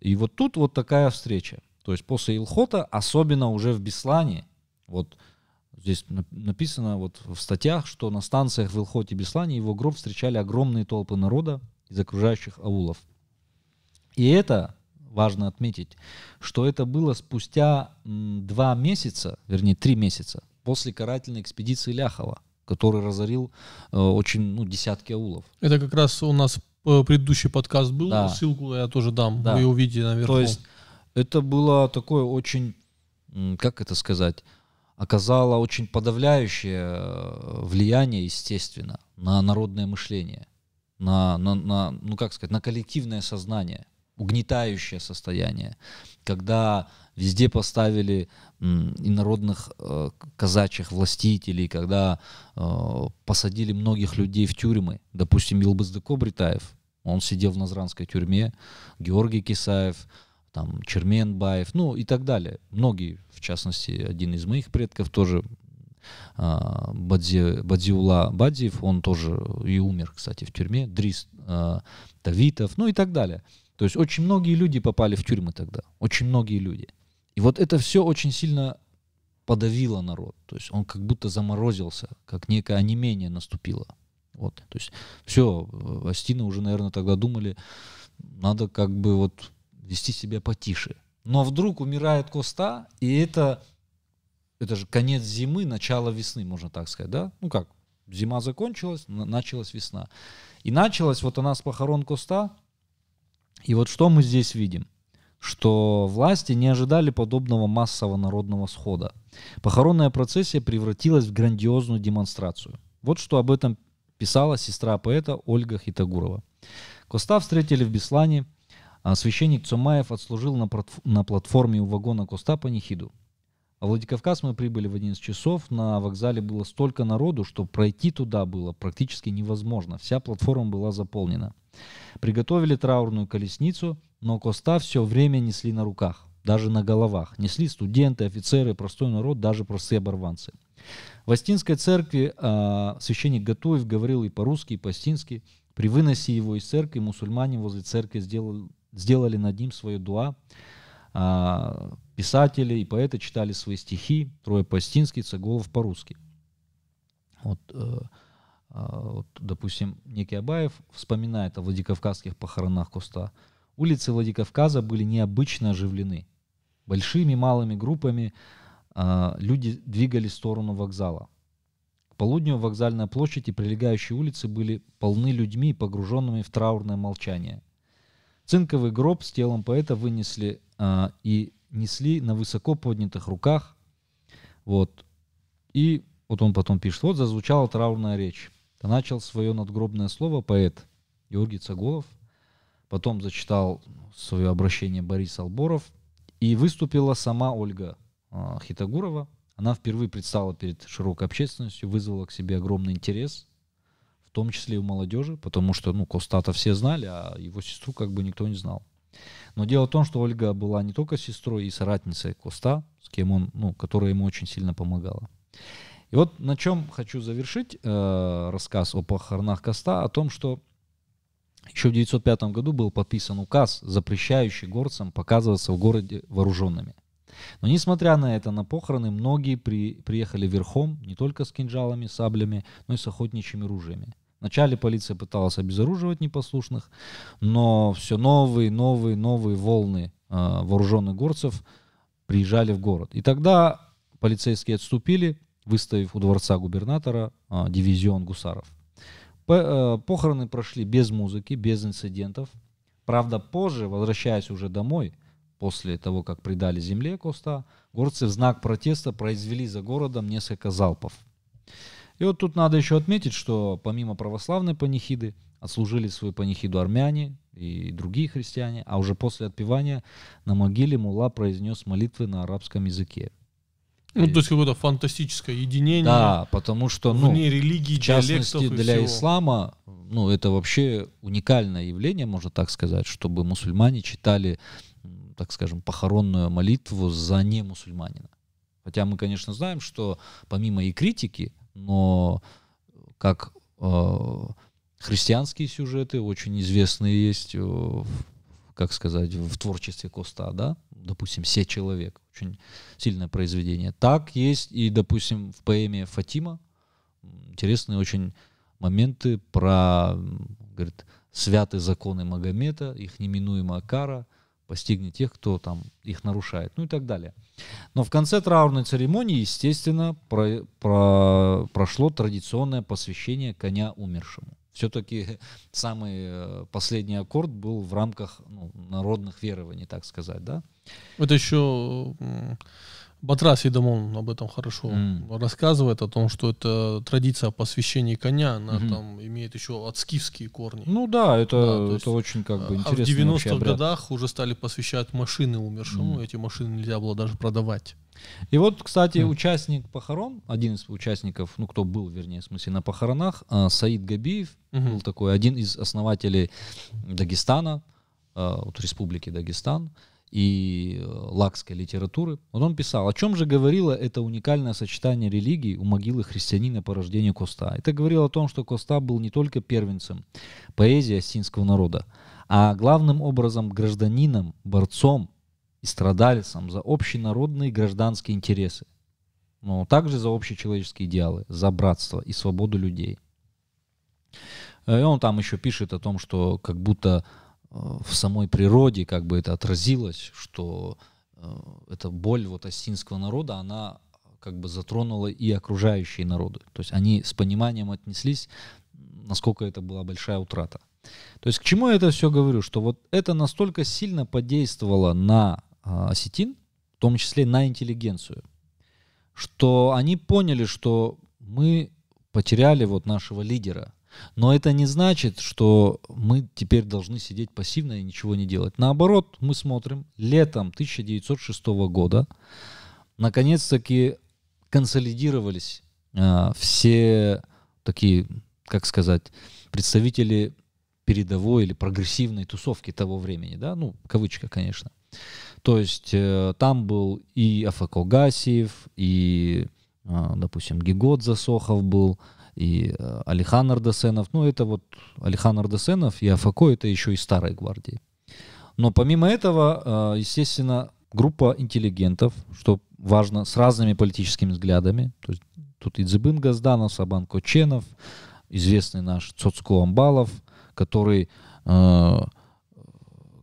И вот тут вот такая встреча. То есть после Илхота, особенно уже в Беслане, вот здесь написано вот в статьях, что на станциях в Илхоте и Беслане его гроб встречали огромные толпы народа из окружающих аулов. И это важно отметить, что это было спустя два месяца, вернее, три месяца после карательной экспедиции Ляхова, который разорил э, очень, ну, десятки аулов. Это как раз у нас предыдущий подкаст был, да. ссылку я тоже дам, да. вы ее увидите наверху. То есть это было такое очень, как это сказать, оказало очень подавляющее э, влияние, естественно, на народное мышление, на, на, на ну как сказать, на коллективное сознание, угнетающее состояние, когда Везде поставили инородных э, казачьих властителей, когда э, посадили многих людей в тюрьмы. Допустим, Елбаздыко Бритаев, он сидел в Назранской тюрьме, Георгий Кисаев, там, Чермен Черменбаев, ну и так далее. Многие, в частности, один из моих предков тоже, э, Бадзи, Бадзиула Бадзиев, он тоже и умер, кстати, в тюрьме, Дрис э, Давитов, ну и так далее. То есть очень многие люди попали в тюрьмы тогда, очень многие люди – и вот это все очень сильно подавило народ. То есть он как будто заморозился, как некое онемение наступило. Вот. То есть все, Астины э, уже, наверное, тогда думали, надо как бы вот вести себя потише. Но вдруг умирает Коста, и это, это же конец зимы, начало весны, можно так сказать, да? Ну как, зима закончилась, началась весна. И началась вот она с похорон Коста. И вот что мы здесь видим? что власти не ожидали подобного массового народного схода. Похоронная процессия превратилась в грандиозную демонстрацию. Вот что об этом писала сестра поэта Ольга Хитагурова. Коста встретили в Беслане. А священник Цумаев отслужил на, на платформе у вагона Коста по Нихиду. А в Владикавказ мы прибыли в 11 часов. На вокзале было столько народу, что пройти туда было практически невозможно. Вся платформа была заполнена. Приготовили траурную колесницу – но Коста все время несли на руках, даже на головах. Несли студенты, офицеры, простой народ, даже простые оборванцы. В Остинской церкви э, священник Готовев говорил и по-русски, и по-остински. При выносе его из церкви мусульмане возле церкви сделали, сделали над ним свое дуа. Э, писатели и поэты читали свои стихи, трое по-остински, Цаголов по-русски. Вот, э, а, вот, допустим, некий Абаев вспоминает о Владикавказских похоронах Коста – Улицы Владикавказа были необычно оживлены. Большими малыми группами э, люди двигались в сторону вокзала. К полудню вокзальная площадь и прилегающие улицы были полны людьми, погруженными в траурное молчание. Цинковый гроб с телом поэта вынесли э, и несли на высоко поднятых руках. Вот. И вот он потом пишет, вот зазвучала траурная речь. Начал свое надгробное слово поэт Георгий Цаголов – Потом зачитал свое обращение Борис Алборов. И выступила сама Ольга э, а, Хитагурова. Она впервые предстала перед широкой общественностью, вызвала к себе огромный интерес, в том числе и у молодежи, потому что, ну, Костата все знали, а его сестру как бы никто не знал. Но дело в том, что Ольга была не только сестрой и соратницей Коста, с кем он, ну, которая ему очень сильно помогала. И вот на чем хочу завершить э, рассказ о похоронах Коста, о том, что еще в 1905 году был подписан указ, запрещающий горцам показываться в городе вооруженными. Но несмотря на это, на похороны многие при, приехали верхом, не только с кинжалами, саблями, но и с охотничьими ружьями. Вначале полиция пыталась обезоруживать непослушных, но все новые, новые, новые волны э, а, вооруженных горцев приезжали в город. И тогда полицейские отступили, выставив у дворца губернатора э, дивизион гусаров – Э, похороны прошли без музыки, без инцидентов. Правда, позже, возвращаясь уже домой, после того, как предали земле Коста, горцы в знак протеста произвели за городом несколько залпов. И вот тут надо еще отметить, что помимо православной панихиды, отслужили свою панихиду армяне и другие христиане, а уже после отпевания на могиле Мула произнес молитвы на арабском языке. Ну, то есть какое-то фантастическое единение. Да, потому что, ну, вне религии, в частности, для всего. ислама, ну, это вообще уникальное явление, можно так сказать, чтобы мусульмане читали, так скажем, похоронную молитву за не мусульманина. Хотя мы, конечно, знаем, что помимо и критики, но как э, христианские сюжеты очень известные есть э, как сказать, в творчестве Коста, да, допустим, «Се человек», очень сильное произведение. Так есть и, допустим, в поэме «Фатима» интересные очень моменты про, говорит, святые законы Магомета, их неминуемая кара, постигнет тех, кто там их нарушает, ну и так далее. Но в конце траурной церемонии, естественно, про, про, прошло традиционное посвящение коня умершему. Все-таки самый э, последний аккорд был в рамках ну, народных верований, так сказать, да? Это еще Батрас он об этом хорошо mm. рассказывает, о том, что это традиция посвящения коня, она mm-hmm. там имеет еще отскифские корни. Ну да, это, да, это очень как бы интересно. А, а в 90-х годах уже стали посвящать машины умершему, mm. эти машины нельзя было даже продавать. И вот, кстати, mm. участник похорон, один из участников, ну кто был, вернее, в смысле, на похоронах, а, Саид Габиев mm-hmm. был такой, один из основателей Дагестана, а, вот республики Дагестан и э, лакской литературы. Вот он писал, о чем же говорило это уникальное сочетание религий у могилы христианина по рождению Коста. Это говорило о том, что Коста был не только первенцем поэзии осинского народа, а главным образом гражданином, борцом и страдальцем за общенародные гражданские интересы, но также за общечеловеческие идеалы, за братство и свободу людей. Э, и он там еще пишет о том, что как будто Э, в самой природе, как бы это отразилось, что э, эта боль вот осинского народа, она как бы затронула и окружающие народы. То есть они с пониманием отнеслись, насколько это была большая утрата. То есть к чему я это все говорю? Что вот это настолько сильно подействовало на э, осетин, в том числе на интеллигенцию, что они поняли, что мы потеряли вот нашего лидера, но это не значит, что мы теперь должны сидеть пассивно и ничего не делать. Наоборот, мы смотрим, летом 1906 года наконец-таки консолидировались э, все такие, как сказать, представители передовой или прогрессивной тусовки того времени, да, ну, кавычка, конечно. То есть э, там был и Гасиев, и, э, допустим, Гигот Засохов был, э, и э, Алихан Ардасенов. Ну, это вот Алихан Ардасенов и Афако, это еще и старой гвардии. Но помимо этого, э, естественно, группа интеллигентов, что важно, с разными политическими взглядами. То есть тут Идзебын Газданов, Сабан Коченов, известный наш Цоцко Амбалов, который, э,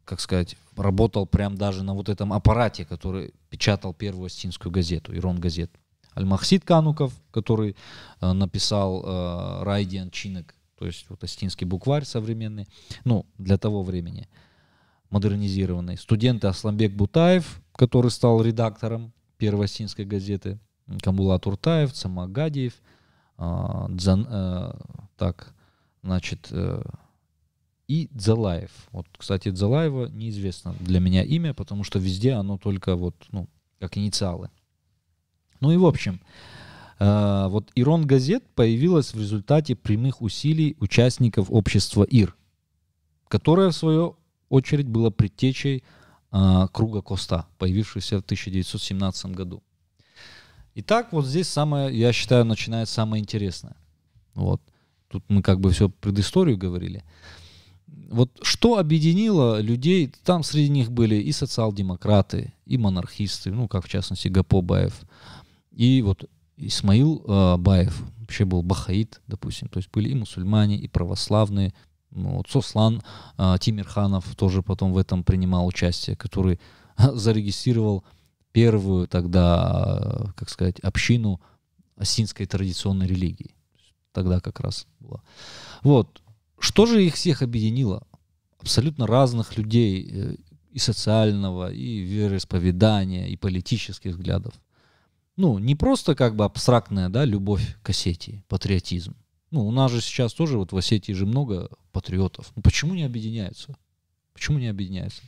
как сказать, работал прям даже на вот этом аппарате, который печатал первую остинскую газету, Ирон газет". Аль-Махсид Кануков, который э, написал э, Райдиан Чинок, то есть вот остинский букварь современный, ну, для того времени, модернизированный. Студенты Асламбек Бутаев, который стал редактором первой остинской газеты, Камбула Туртаев, Самагадиев, э, Дзан, э, так, значит, э, и Дзалаев. Вот, кстати, Дзалаева неизвестно для меня имя, потому что везде оно только вот, ну, как инициалы. Ну и в общем, э, вот Ирон Газет появилась в результате прямых усилий участников общества ИР, которое в свою очередь было предтечей э, круга Коста, появившегося в 1917 году. Итак, вот здесь самое, я считаю, начинает самое интересное. Вот. Тут мы как бы все предысторию говорили. Вот что объединило людей, там среди них были и социал-демократы, и монархисты, ну, как в частности Гапо Баев, и вот Исмаил э, Баев вообще был бахаид, допустим, то есть были и мусульмане, и православные. Ну, вот Сослан э, Тимирханов тоже потом в этом принимал участие, который зарегистрировал первую тогда, э, как сказать, общину осинской традиционной религии. Тогда как раз было. Вот. Что же их всех объединило? Абсолютно разных людей э, и социального, и вероисповедания, и политических взглядов ну, не просто как бы абстрактная, да, любовь к Осетии, патриотизм. Ну, у нас же сейчас тоже, вот в Осетии же много патриотов. Ну, почему не объединяются? Почему не объединяются?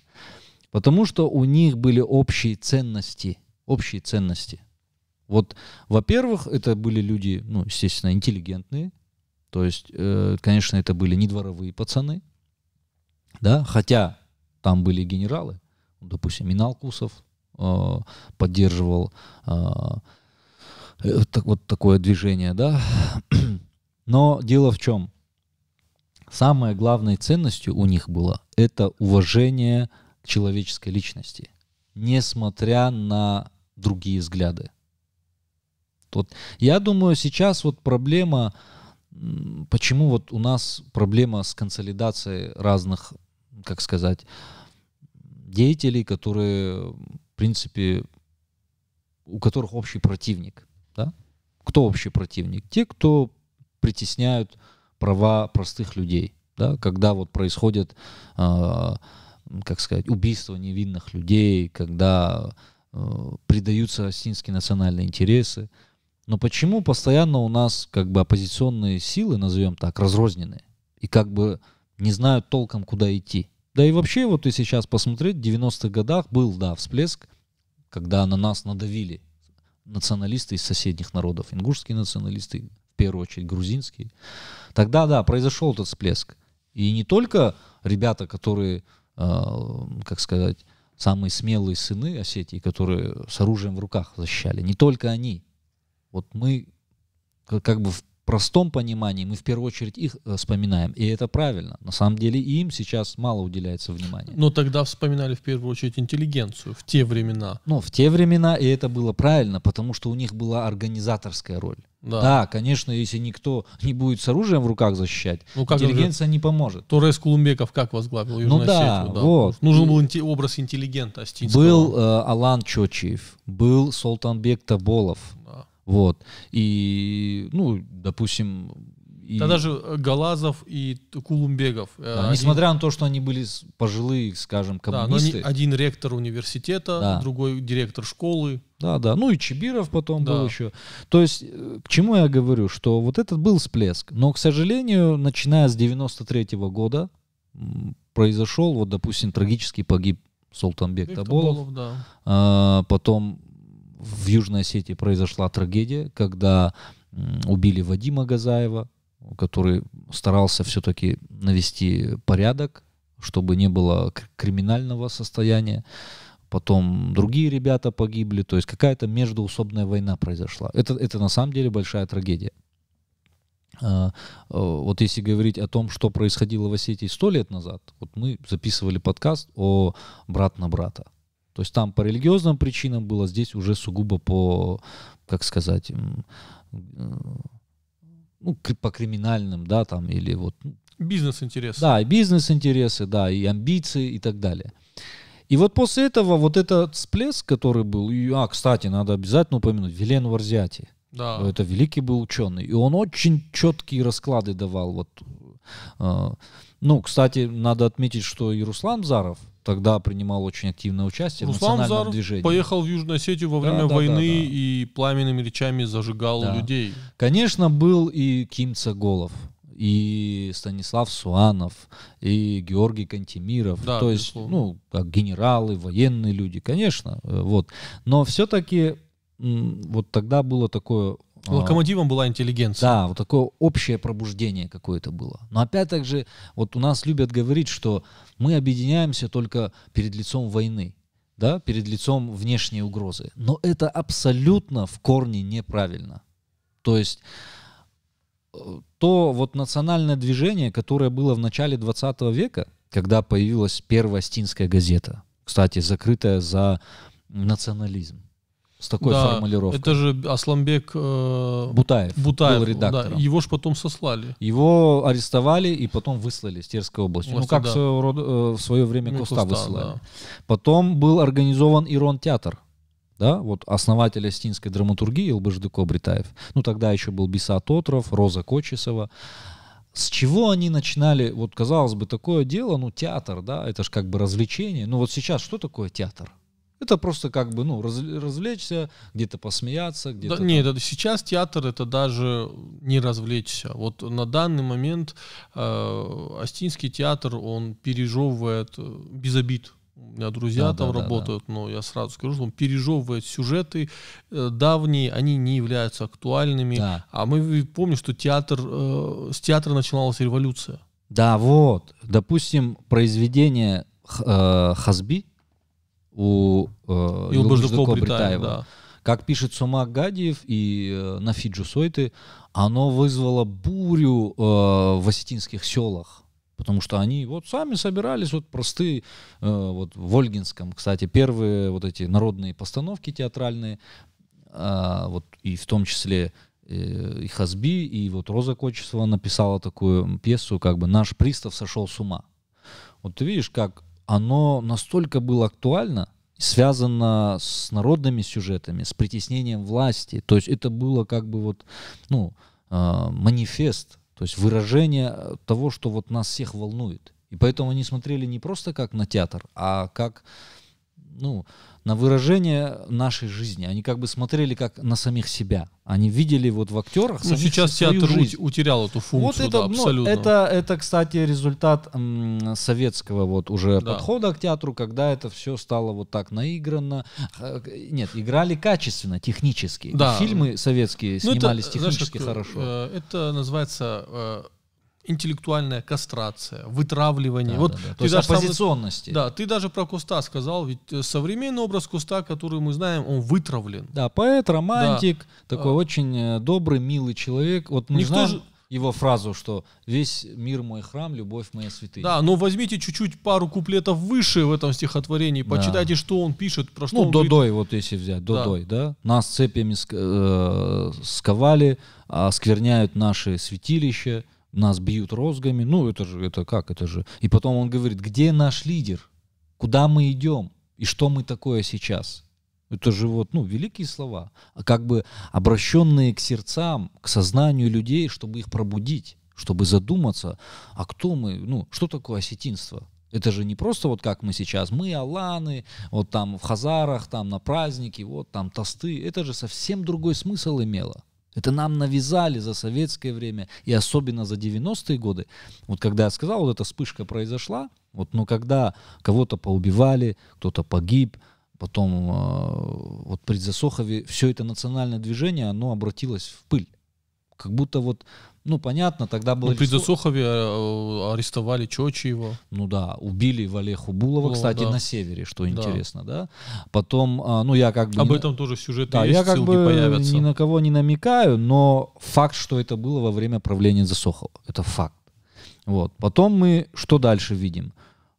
Потому что у них были общие ценности. Общие ценности. Вот, во-первых, это были люди, ну, естественно, интеллигентные. То есть, э, конечно, это были не дворовые пацаны. Да, хотя там были генералы, допустим, Миналкусов, Э, поддерживал э, так, вот такое движение, да. Но дело в чем? Самой главной ценностью у них было это уважение к человеческой личности, несмотря на другие взгляды. Вот, я думаю, сейчас вот проблема, почему вот у нас проблема с консолидацией разных, как сказать, деятелей, которые принципе, у которых общий противник. Да? Кто общий противник? Те, кто притесняют права простых людей. Да? Когда вот происходит, э, как сказать, убийство невинных людей, когда э, предаются осинские национальные интересы. Но почему постоянно у нас как бы оппозиционные силы, назовем так, разрозненные, и как бы не знают толком, куда идти? Да и вообще, вот и сейчас посмотреть, в 90-х годах был, да, всплеск, когда на нас надавили националисты из соседних народов, ингушские националисты, в первую очередь грузинские. Тогда, да, произошел этот всплеск. И не только ребята, которые, э, как сказать, самые смелые сыны Осетии, которые с оружием в руках защищали, не только они. Вот мы как бы в простом понимании мы в первую очередь их э, вспоминаем. И это правильно. На самом деле им сейчас мало уделяется внимания. Но тогда вспоминали в первую очередь интеллигенцию в те времена. Ну, в те времена, и это было правильно, потому что у них была организаторская роль. Да. да, конечно, если никто не будет с оружием в руках защищать, ну, как интеллигенция же, не поможет. Торрес Кулумбеков как возглавил ну Южную ну, да, Осетию? Да. Вот. Нужен был инте- образ интеллигента Остинского. Был э, Алан Чочиев, был Солтанбек Таболов, да. Вот. И, ну, допустим... И... Да даже э, Галазов и Кулумбегов. Э, да, один... Несмотря на то, что они были пожилые, скажем, коммунисты. Да, они, один ректор университета, да. другой директор школы. Да, да. Ну и Чебиров потом да. был еще. То есть, э, к чему я говорю, что вот этот был всплеск. Но, к сожалению, начиная с 93 -го года произошел, вот, допустим, трагический погиб Султанбек Таболов. Таболов да. а, потом в Южной Осетии произошла трагедия, когда убили Вадима Газаева, который старался все-таки навести порядок, чтобы не было криминального состояния. Потом другие ребята погибли, то есть какая-то междуусобная война произошла. Это, это на самом деле большая трагедия. А, а, вот если говорить о том, что происходило в Осетии сто лет назад, вот мы записывали подкаст о брат на брата. То есть там по религиозным причинам было, здесь уже сугубо по, как сказать, э, ну, по криминальным, да, там, или вот... Ну, бизнес-интересы. Да, бизнес-интересы, да, и амбиции и так далее. И вот после этого вот этот всплеск, который был, и, а, кстати, надо обязательно упомянуть, Велен Варзиати. Да. Это великий был ученый. И он очень четкие расклады давал. Вот, э, ну, кстати, надо отметить, что и Руслан Заров, тогда принимал очень активное участие Руслан в национальном Зар движении. поехал в Южную Осетию во время да, да, войны да, да. и пламенными речами зажигал да. людей. Конечно, был и Ким Цаголов, и Станислав Суанов, и Георгий Кантемиров. Да, То есть, ну, как генералы, военные люди, конечно. Э, вот. Но все-таки вот тогда было такое а. Локомотивом была интеллигенция. Да, вот такое общее пробуждение какое-то было. Но опять так же, вот у нас любят говорить, что мы объединяемся только перед лицом войны, да, перед лицом внешней угрозы. Но это абсолютно в корне неправильно. То есть э, то вот национальное движение, которое было в начале 20 века, когда появилась первая стинская газета, кстати, закрытая за национализм, с такой да, формулировкой. Это же Асламбек э, Бутаев, Бутаев был редактором. Да, его же потом сослали. Его арестовали и потом выслали из Терской области. Ну, Власти, ну как да. в, свое рода, э, в свое время Куста Коста выслали. Да. Потом был организован Ирон-театр. Да, вот основатель остинской драматургии Илбаждыко Бритаев. Ну тогда еще был Биса Тотров, Роза Кочесова. С чего они начинали, вот казалось бы, такое дело, ну театр, да, это же как бы развлечение. Ну вот сейчас что такое театр? Это просто как бы, ну, развлечься, где-то посмеяться, где-то... Да, нет, это, сейчас театр — это даже не развлечься. Вот на данный момент э, Остинский театр, он пережевывает э, без обид. У меня друзья да, там да, работают, да. но я сразу скажу, что он пережевывает сюжеты э, давние, они не являются актуальными. Да. А мы помним, что театр, э, с театра начиналась революция. Да, вот. Допустим, произведение э, Хазби — у э, Илбаждукова Бритаева. Да. Как пишет Сумак Гадиев и э, Нафиджу Сойты, оно вызвало бурю э, в осетинских селах. Потому что они вот сами собирались, вот простые, э, вот в Ольгинском, кстати, первые вот эти народные постановки театральные, э, вот и в том числе э, и Хазби, и вот Роза Кочесова написала такую пьесу, как бы «Наш пристав сошел с ума». Вот ты видишь, как оно настолько было актуально, связано с народными сюжетами, с притеснением власти. То есть это было как бы вот, ну, э, манифест, то есть выражение того, что вот нас всех волнует. И поэтому они смотрели не просто как на театр, а как, ну, э, на выражение нашей жизни. Они как бы смотрели как на самих себя. Они видели вот в актерах. Ну, сейчас театр жизнь. утерял эту функцию. Вот это, да, ну, абсолютно. Ну, это, это, кстати, результат м, советского вот уже да. подхода к театру, когда это все стало вот так наиграно. Э, нет, играли качественно, технически. Да. Фильмы советские ну, снимались это, технически знаешь, хорошо. Э, это называется э, интеллектуальная кастрация, вытравливание. Да, вот да, да. Ты То есть даже оппозиционности. Сам, да, ты даже про Куста сказал, ведь э, современный образ Куста, который мы знаем, он вытравлен. Да, поэт, романтик, да. такой а, очень э, добрый, милый человек. Вот мы никто знаем... же его фразу, что весь мир мой храм, любовь моя святыня. Да, но возьмите чуть-чуть пару куплетов выше в этом стихотворении, почитайте, да. что он пишет, про что ну, он Додой, говорит. вот если взять, Додой, да. да? Нас цепями э, сковали, а оскверняют наши святилища, нас бьют розгами, ну это же, это как, это же. И потом он говорит, где наш лидер, куда мы идем и что мы такое сейчас. Это же вот, ну, великие слова, а как бы обращенные к сердцам, к сознанию людей, чтобы их пробудить, чтобы задуматься, а кто мы, ну, что такое осетинство? Это же не просто вот как мы сейчас, мы аланы, вот там в Хазарах, там на праздники, вот там тосты. Это же совсем другой смысл имело. Это нам навязали за советское время и особенно за 90-е годы. Вот когда я сказал, вот эта вспышка произошла, вот, но когда кого-то поубивали, кто-то погиб, потом а, вот при Засохове все это национальное движение, оно обратилось в пыль. Как будто вот ну, понятно, тогда ну, было... Ну, при Засухове арестовали Чочиева. Ну да, убили Валеху Булова, Булова кстати, да. на севере, что интересно, да. Потом, а, ну я как бы... Об не... этом тоже сюжет да, есть, я как бы появятся. ни на кого не намекаю, но факт, что это было во время правления Засохова, это факт. Вот. Потом мы что дальше видим?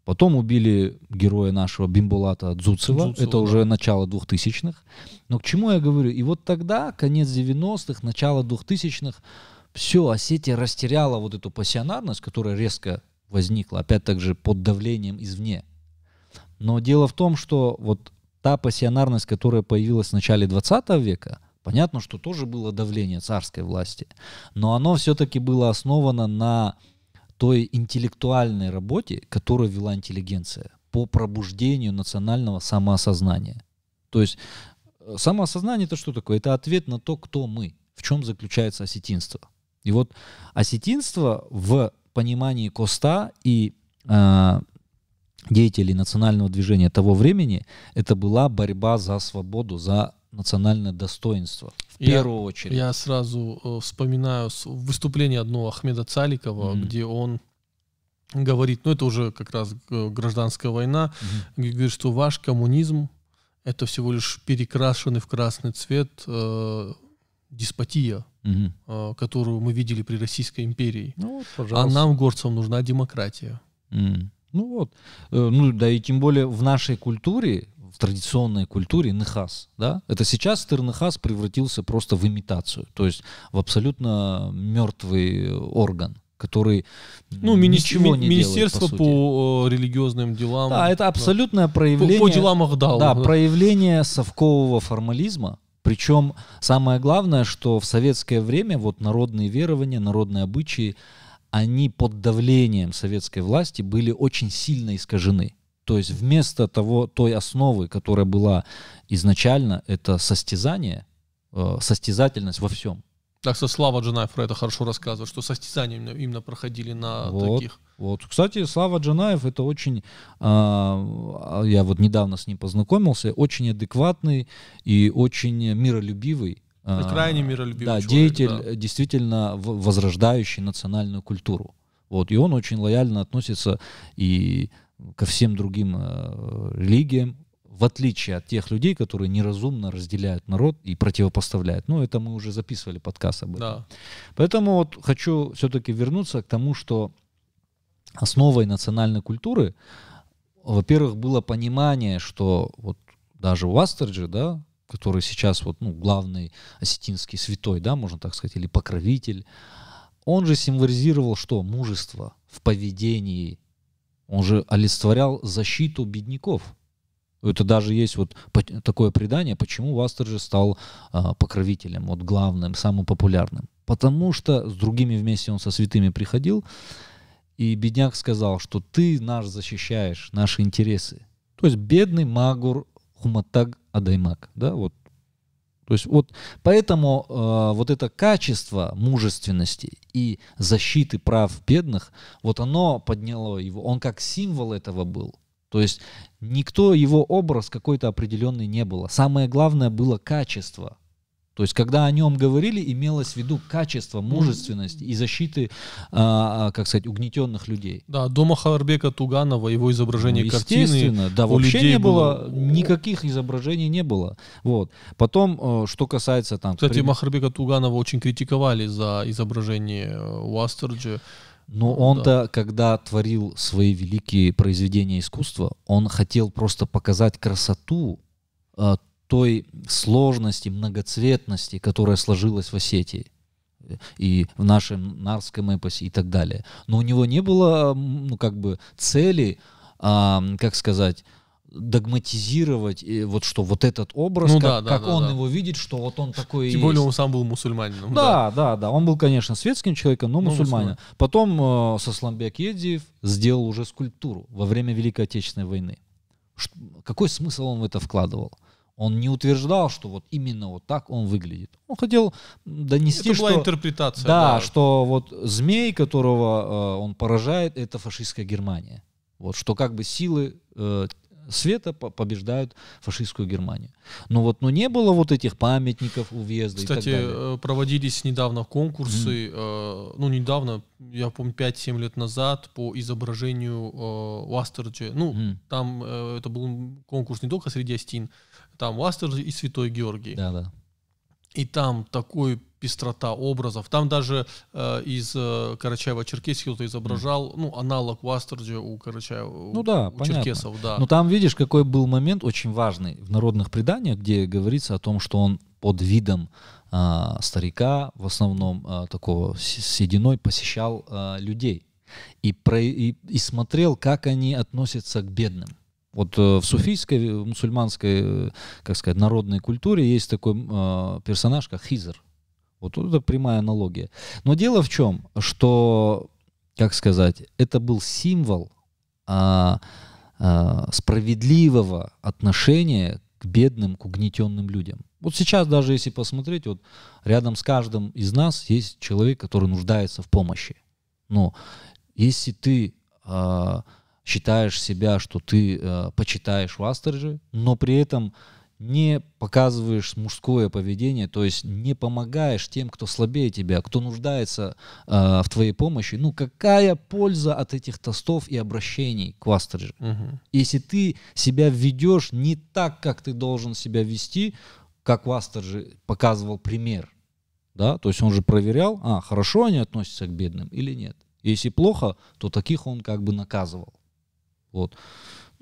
Потом убили героя нашего Бимбулата Дзуцева. Дзуцева это да. уже начало 2000-х. Но к чему я говорю? И вот тогда, конец 90-х, начало 2000-х, все, Осетия а растеряла вот эту пассионарность, которая резко возникла, опять так же под давлением извне. Но дело в том, что вот та пассионарность, которая появилась в начале 20 века, понятно, что тоже было давление царской власти, но оно все-таки было основано на той интеллектуальной работе, которую вела интеллигенция по пробуждению национального самоосознания. То есть э, самоосознание это что такое? Это ответ на то, кто мы, в чем заключается осетинство. И вот осетинство в понимании Коста и э, деятелей национального движения того времени, это была борьба за свободу, за национальное достоинство. В я, первую очередь. Я сразу э, вспоминаю выступление одного Ахмеда Цаликова, mm-hmm. где он говорит, ну это уже как раз э, гражданская война, mm-hmm. говорит, что ваш коммунизм это всего лишь перекрашенный в красный цвет э, деспотия угу. которую мы видели при Российской империи. Ну, вот, а нам, горцам, нужна демократия. Mm. Ну вот. Э, ну да и тем более в нашей культуре, в традиционной культуре нехас, да, это сейчас тырнехас превратился просто в имитацию, то есть в абсолютно мертвый орган который ну, мини- ничего ми- не Министерство делает, по, по э, религиозным делам. Да, это абсолютное да. проявление... По, по делам Ахдала. Да, проявление совкового формализма, причем самое главное, что в советское время вот народные верования, народные обычаи, они под давлением советской власти были очень сильно искажены. То есть вместо того, той основы, которая была изначально, это состязание, э, состязательность во всем. Так что Слава Джанаев про это хорошо рассказывает, что состязания именно, проходили на вот, таких. Вот. Кстати, Слава Джанаев это очень, э, я вот недавно с ним познакомился, очень адекватный и очень миролюбивый э, крайне миролюбивый да, человек, деятель, да. действительно возрождающий национальную культуру. Вот, и он очень лояльно относится и ко всем другим э, религиям, в отличие от тех людей, которые неразумно разделяют народ и противопоставляют. Ну, это мы уже записывали подкаст об этом. Да. Поэтому вот хочу все-таки вернуться к тому, что основой национальной культуры, во-первых, было понимание, что вот даже у Астерджи, да, который сейчас вот, ну, главный осетинский святой, да, можно так сказать, или покровитель, он же символизировал что? Мужество в поведении. Он же олицетворял защиту бедняков. Это даже есть вот такое предание, почему Вастер же стал а, покровителем, вот главным, самым популярным. Потому что с другими вместе он со святыми приходил, и бедняк сказал, что ты наш защищаешь, наши интересы. То есть бедный Магур Хуматаг Адаймак, да, вот. То есть вот поэтому э, вот это качество мужественности и защиты прав бедных, вот оно подняло его. Он как символ этого был. То есть никто его образ какой-то определенный не было. Самое главное было качество. То есть, когда о нем говорили, имелось в виду качество, мужественность и защиты, а, а как сказать, угнетенных людей. Да, дома Харбека Туганова, его изображение ну, естественно, картины. да, вообще не было, было, ну, никаких изображений не было. Вот. Потом, э, что касается там... Кстати, при... Махарбека Туганова очень критиковали за изображение э, Уастерджи. Но он-то, да. когда творил свои великие произведения искусства, он хотел просто показать красоту э, той сложности, многоцветности, которая сложилась в Осетии э, и в нашем Нарском эпосе и так далее. Но у него не было, ну, как бы, цели, э, как сказать, догматизировать, и вот что вот этот образ, ну, как, да, как да, он да. его видит, что вот он такой... Тем более есть. он сам был мусульманином. Да, да, да, да. Он был, конечно, светским человеком, но ну, мусульманин. мусульманин. Потом э, Сосланбек Едиев сделал уже скульптуру во время Великой Отечественной войны. Ш какой смысл он в это вкладывал? Он не утверждал, что вот именно вот так он выглядит. Он хотел донести, это была что... интерпретация. Да, да, что вот змей, которого э, он поражает, это фашистская Германия. Вот, что как бы силы э, света побеждают фашистскую Германию. Но ну вот но ну не было вот этих памятников у въезда. Кстати, э, проводились недавно конкурсы, mm. э, ну недавно, я помню, 5-7 лет назад по изображению э, Уастерджи. Ну, mm. там э, это был конкурс не только среди Астин, там Уастерджи и Святой Георгий. Да, да. И там такой пестрота образов. Там даже э, из э, Карачаева-Черкесии кто-то изображал, mm. ну, аналог Вастерджи у Карачаева, ну, да, у Черкесов, да. Но там, видишь, какой был момент очень важный в народных преданиях, где говорится о том, что он под видом э, старика, в основном э, такого сединой, посещал э, людей и, про, и, и смотрел, как они относятся к бедным. Вот э, в суфийской, э, мусульманской, э, как сказать, народной культуре есть такой э, персонаж, как Хизер. Вот это прямая аналогия. Но дело в чем, что, как сказать, это был символ а, а, справедливого отношения к бедным, к угнетенным людям. Вот сейчас даже если посмотреть, вот рядом с каждым из нас есть человек, который нуждается в помощи. Но если ты а, считаешь себя, что ты а, почитаешь Вастерджи, но при этом не показываешь мужское поведение, то есть не помогаешь тем, кто слабее тебя, кто нуждается э, в твоей помощи, ну какая польза от этих тостов и обращений к Вастриджу? Угу. Если ты себя ведешь не так, как ты должен себя вести, как Вастриджи показывал пример, да, то есть он же проверял, а, хорошо они относятся к бедным или нет. Если плохо, то таких он как бы наказывал. Вот.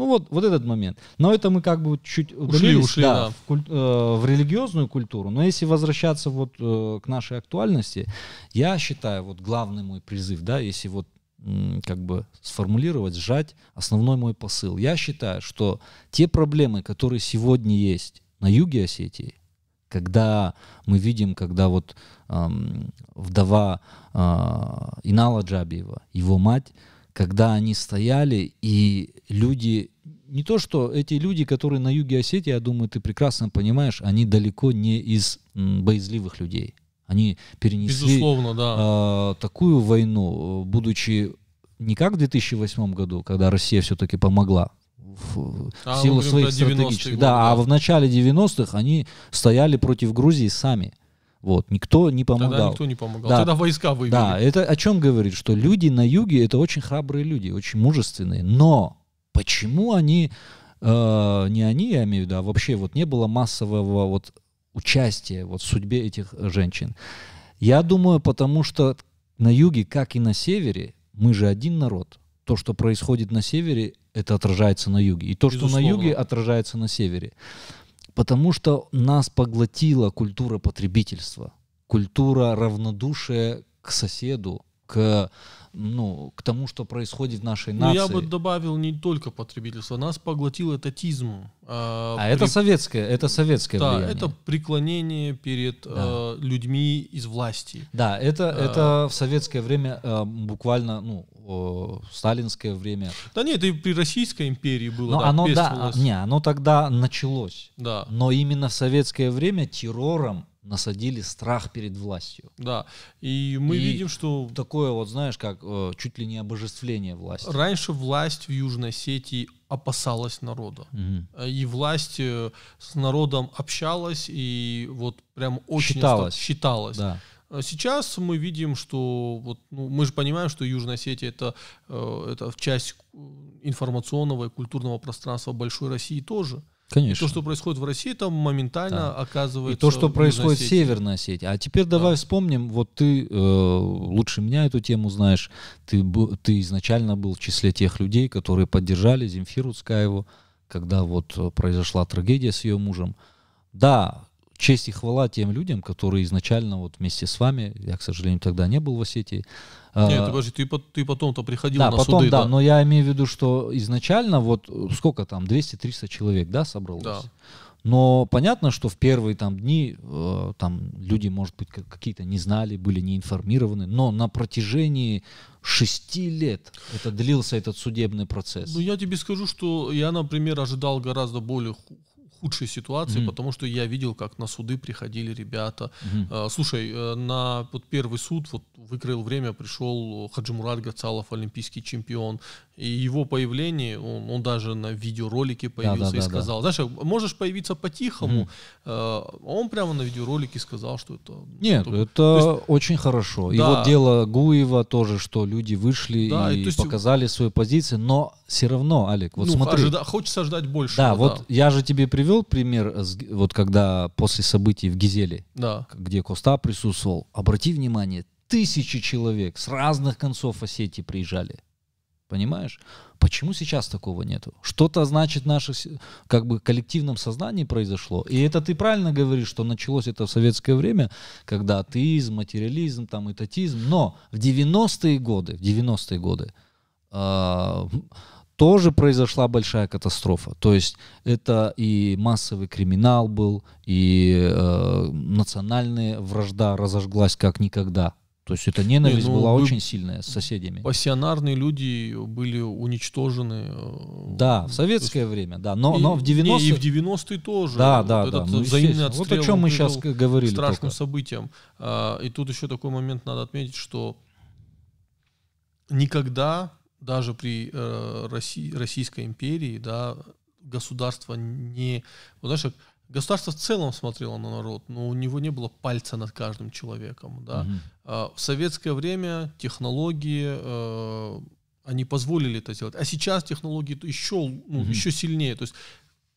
Ну вот, вот этот момент. Но это мы как бы чуть удалились, ушли, ушли, да, да. В, куль, э, в религиозную культуру. Но если возвращаться вот э, к нашей актуальности, я считаю вот главный мой призыв, да, если вот как бы сформулировать, сжать основной мой посыл. Я считаю, что те проблемы, которые сегодня есть на юге Осетии, когда мы видим, когда вот эм, вдова э, Инала Джабиева, его мать, когда они стояли, и люди, не то что эти люди, которые на юге Осетии, я думаю, ты прекрасно понимаешь, они далеко не из боязливых людей. Они перенесли Безусловно, да. а, такую войну, будучи не как в 2008 году, когда Россия все-таки помогла в а, силу своих стратегических. Да, да, а в начале 90-х они стояли против Грузии сами. Вот, никто не помогал. Тогда никто не помогал, да. тогда войска вывели. Да, это о чем говорит, что люди на юге — это очень храбрые люди, очень мужественные, но почему они, э, не они, я имею в виду, а вообще вот не было массового вот участия вот в судьбе этих женщин? Я думаю, потому что на юге, как и на севере, мы же один народ. То, что происходит на севере, это отражается на юге. И то, Безусловно. что на юге, отражается на севере. Потому что нас поглотила культура потребительства, культура равнодушия к соседу, к, ну, к тому, что происходит в нашей нации. Ну я бы добавил не только потребительство, нас поглотил этатизм. Э, а, а при... это советское, это советское да, влияние. это преклонение перед да. э, людьми из власти. Да, это, э, это в советское время э, буквально, ну, в сталинское время. Да нет, и при Российской империи было. Но да, оно, да, не, оно тогда началось. Да. Но именно в советское время террором насадили страх перед властью. Да, и мы и видим, что... Такое вот, знаешь, как э, чуть ли не обожествление власти. Раньше власть в Южной Сети опасалась народа. Угу. И власть э, с народом общалась и вот прям очень... Считалась. Считалась. Да. А сейчас мы видим, что вот, ну, мы же понимаем, что Южная Осетия это, э, это часть э, информационного и культурного пространства большой России тоже. Конечно. И то, что происходит в России, там моментально да. оказывается. И то, что происходит в Северной Осетии. А теперь давай да. вспомним, вот ты э, лучше меня эту тему знаешь. Ты, ты изначально был в числе тех людей, которые поддержали Земфиру Скаеву, когда вот э, произошла трагедия с ее мужем. Да, честь и хвала тем людям, которые изначально вот вместе с вами, я, к сожалению, тогда не был в Осетии. Нет, а, подожди, ты, ты потом-то приходил да, на потом, суды. Да, да, но я имею в виду, что изначально вот сколько там, 200-300 человек, да, собралось? Да. Но понятно, что в первые там дни э, там люди, может быть, какие-то не знали, были не информированы, но на протяжении шести лет это длился этот судебный процесс. Ну я тебе скажу, что я, например, ожидал гораздо более худшей ситуации, mm потому что я видел, как на суды приходили ребята. mm Слушай, э, на вот первый суд вот выкроил время, пришел Хаджимурат Гацалов, олимпийский чемпион. И его появление, он, он даже на видеоролике появился да, да, и да, сказал, да. знаешь, можешь появиться по-тихому, mm-hmm. он прямо на видеоролике сказал, что это... Нет, что... это есть, очень хорошо. Да. И вот дело Гуева тоже, что люди вышли да, и, и есть, показали свою позицию, но все равно, Алик, вот ну, смотри... Ожида... Хочется ждать больше. Да, да, вот я же тебе привел пример, вот когда после событий в Гизеле, да. где Коста присутствовал, обрати внимание, тысячи человек с разных концов Осетии приезжали Понимаешь? Почему сейчас такого нету? Что-то, значит, в нашем как бы, коллективном сознании произошло. И это ты правильно говоришь, что началось это в советское время, когда атеизм, материализм, там, этатизм. Но в 90-е годы, в 90-е годы э, тоже произошла большая катастрофа. То есть это и массовый криминал был, и э, национальная вражда разожглась как никогда. То есть эта ненависть не, ну, была вы... очень сильная с соседями. Пассионарные люди были уничтожены. Э, да, в советское есть... время, да. Но, и, но в 90-е... и в 90-е тоже. Да, да, вот да. Этот ну, взаимный отстрел, вот о чем мы сейчас говорили. Страшным только. событием. А, и тут еще такой момент надо отметить, что никогда, даже при э, России, Российской империи, да, государство не... Вот знаешь, Государство в целом смотрело на народ, но у него не было пальца над каждым человеком. Да? Угу. в советское время технологии, э, они позволили это сделать, А сейчас технологии еще, ну, угу. еще сильнее. То есть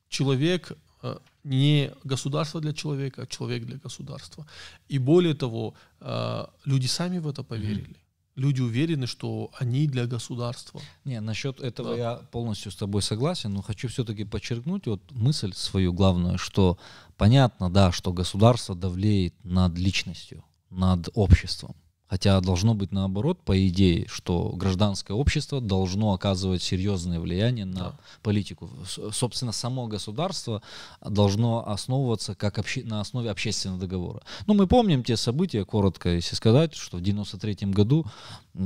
человек э, не государство для человека, а человек для государства. И более того, э, люди сами в это поверили люди уверены, что они для государства. Не, насчет этого да. я полностью с тобой согласен, но хочу все-таки подчеркнуть вот мысль свою главную, что понятно, да, что государство давлеет над личностью, над обществом. Хотя должно быть наоборот, по идее, что гражданское общество должно оказывать серьезное влияние на да. политику. Собственно, само государство должно основываться как обще... на основе общественного договора. Ну, мы помним те события, коротко, если сказать, что в 93 году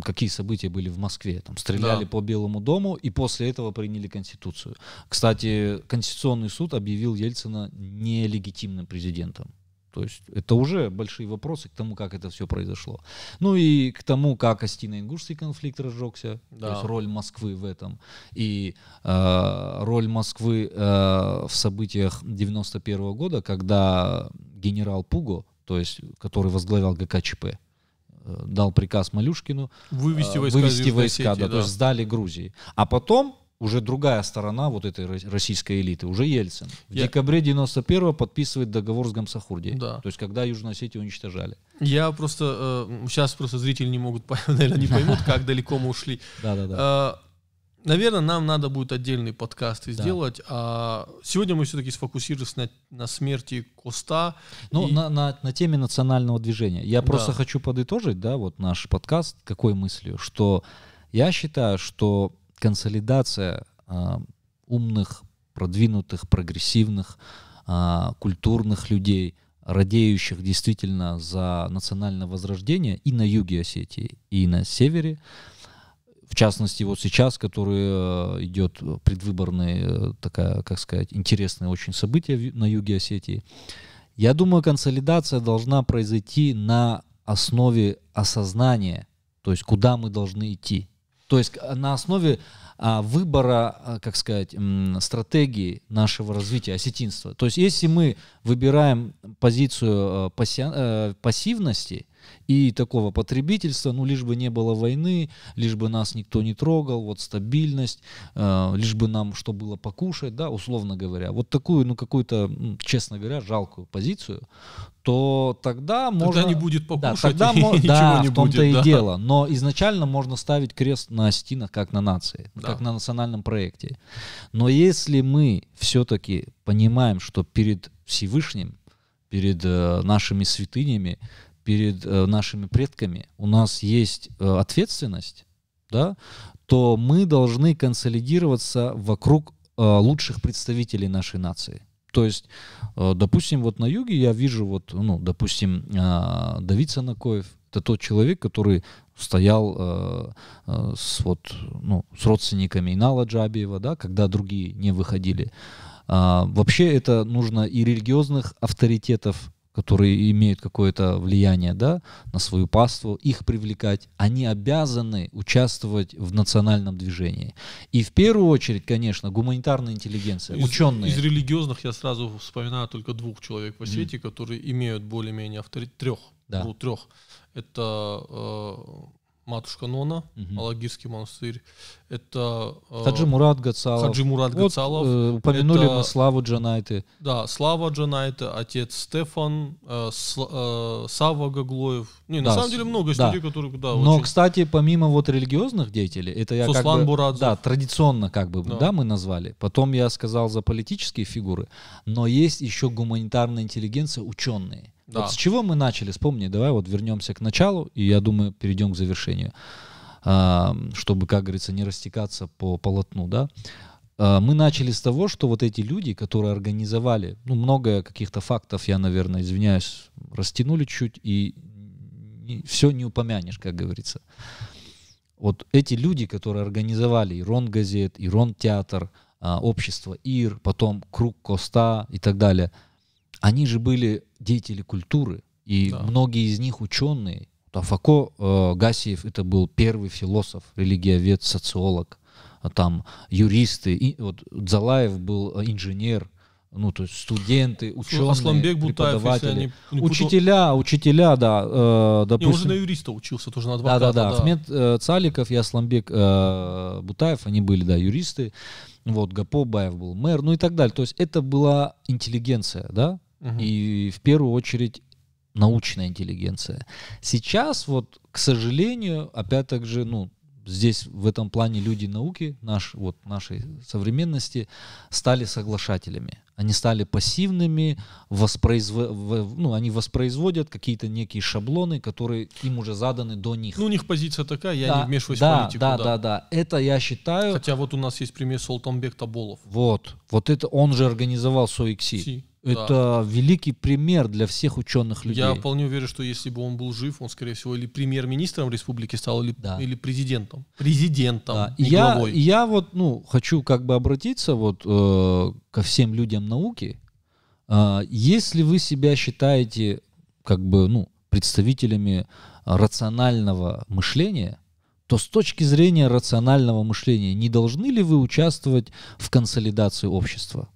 какие события были в Москве. Там стреляли да. по Белому дому и после этого приняли Конституцию. Кстати, Конституционный суд объявил Ельцина нелегитимным президентом. То есть это уже большие вопросы к тому, как это все произошло. Ну и к тому, как Остино-Ингушский конфликт разжегся, да. то есть роль Москвы в этом. И э, роль Москвы э, в событиях 91 -го года, когда генерал Пуго, то есть который возглавлял ГКЧП, э, дал приказ Малюшкину вывести э, войска, вывести войска да, да. то есть сдали Грузии. А потом уже другая сторона вот этой российской элиты, уже Ельцин. В я... декабре 91-го подписывает договор с Гамсахурдией. Да. То есть, когда Южную Осетию уничтожали. Я просто... Э, сейчас просто зрители не могут, наверное, не поймут, как далеко мы ушли. Да-да-да. Э, наверное, нам надо будет отдельный подкаст да. сделать. А сегодня мы все-таки сфокусируемся на, на смерти Коста. Ну, и... на, на, на теме национального движения. Я да. просто хочу подытожить, да, вот наш подкаст, какой мыслью, что я считаю, что консолидация э, умных, продвинутых, прогрессивных, э, культурных людей, радеющих действительно за национальное возрождение и на юге Осетии, и на севере. В частности, вот сейчас, который э, идет предвыборное э, такая, как сказать, интересное очень событие на юге Осетии. Я думаю, консолидация должна произойти на основе осознания, то есть куда мы должны идти. То есть а, на основе а, выбора, а, как сказать, стратегии нашего развития осетинства. То есть если мы выбираем позицию а, э, пассивности, и такого потребительства, ну лишь бы не было войны, лишь бы нас никто не трогал, вот стабильность, э, лишь бы нам что было покушать, да, условно говоря, вот такую, ну какую-то, честно говоря, жалкую позицию, то тогда, тогда можно... Тогда не будет покушать да, тогда и мо... ничего да, не в том-то будет, и да. дело. Но изначально можно ставить крест на Остинах как на нации, да. как на национальном проекте. Но если мы все-таки понимаем, что перед Всевышним, перед э, нашими святынями перед э, нашими предками, у нас есть э, ответственность, да, то мы должны консолидироваться вокруг э, лучших представителей нашей нации. То есть, э, допустим, вот на юге я вижу, вот, ну, допустим, э, Давид Санакоев, это тот человек, который стоял э, с, вот, ну, с родственниками Инала Джабиева, да, когда другие не выходили. А, вообще это нужно и религиозных авторитетов которые имеют какое-то влияние да, на свою паству, их привлекать, они обязаны участвовать в национальном движении. И в первую очередь, конечно, гуманитарная интеллигенция, из, ученые. Из религиозных я сразу вспоминаю только двух человек в Осетии, mm. которые имеют более-менее авторитет, трех, да. ну, трех. Это э, Матушка Нона, угу. Алагирский монастырь. Это... Э, Хаджи Мурат Гацалов. Хаджи Мурат вот, Э, упомянули это, мы Славу Джанайты. Да, Слава Джанайте, отец Стефан, э, Сл, э, Сава Гаглоев. Не, да, на самом деле много да. людей, которые... Да, Но, очень... кстати, помимо вот религиозных деятелей, это я Суслан как бы... Бурадзов. Да, традиционно как бы, да. да, мы назвали. Потом я сказал за политические фигуры. Но есть еще гуманитарная интеллигенция, ученые. Да. Вот с чего мы начали? Вспомни, давай вот вернемся к началу, и я думаю, перейдем к завершению, а, чтобы, как говорится, не растекаться по полотну, да. А, мы начали с того, что вот эти люди, которые организовали, ну, много каких-то фактов, я, наверное, извиняюсь, растянули чуть, и все не упомянешь, как говорится. Вот эти люди, которые организовали Ирон газет, Ирон театр, а, общество Ир, потом Круг Коста и так далее – они же были деятели культуры, и да. многие из них ученые. Афако э, Гасиев это был первый философ, религиовед, социолог, а там юристы. И, вот Залаев был э, инженер, ну то есть студенты, ученые, Асланбек Бутаев, преподаватели, не, не учителя, учителя, да, э, допустим. Не, он же на юриста учился, тоже на два Да, да, да. да. Ахмед э, Цаликов и Асламбек э, Бутаев, они были, да, юристы. Вот Гапо Гапобаев был мэр, ну и так далее. То есть это была интеллигенция, да, Угу. И в первую очередь научная интеллигенция. Сейчас вот, к сожалению, опять так же, ну, здесь в этом плане люди науки, наш, вот, нашей современности, стали соглашателями. Они стали пассивными, воспроизво... ну, они воспроизводят какие-то некие шаблоны, которые им уже заданы до них. Ну, у них позиция такая, я да, не вмешиваюсь да, в политику. Да, да, да, да. Это я считаю... Хотя вот у нас есть пример Солтанбек Таболов. Вот. Вот это он же организовал СОИКСИ. Это да. великий пример для всех ученых людей. Я вполне уверен, что если бы он был жив, он, скорее всего, или премьер-министром республики стал, или, да. или президентом. Президентом. Да. Я, я вот ну, хочу как бы обратиться вот, э, ко всем людям науки, а, если вы себя считаете как бы ну, представителями рационального мышления, то с точки зрения рационального мышления не должны ли вы участвовать в консолидации общества?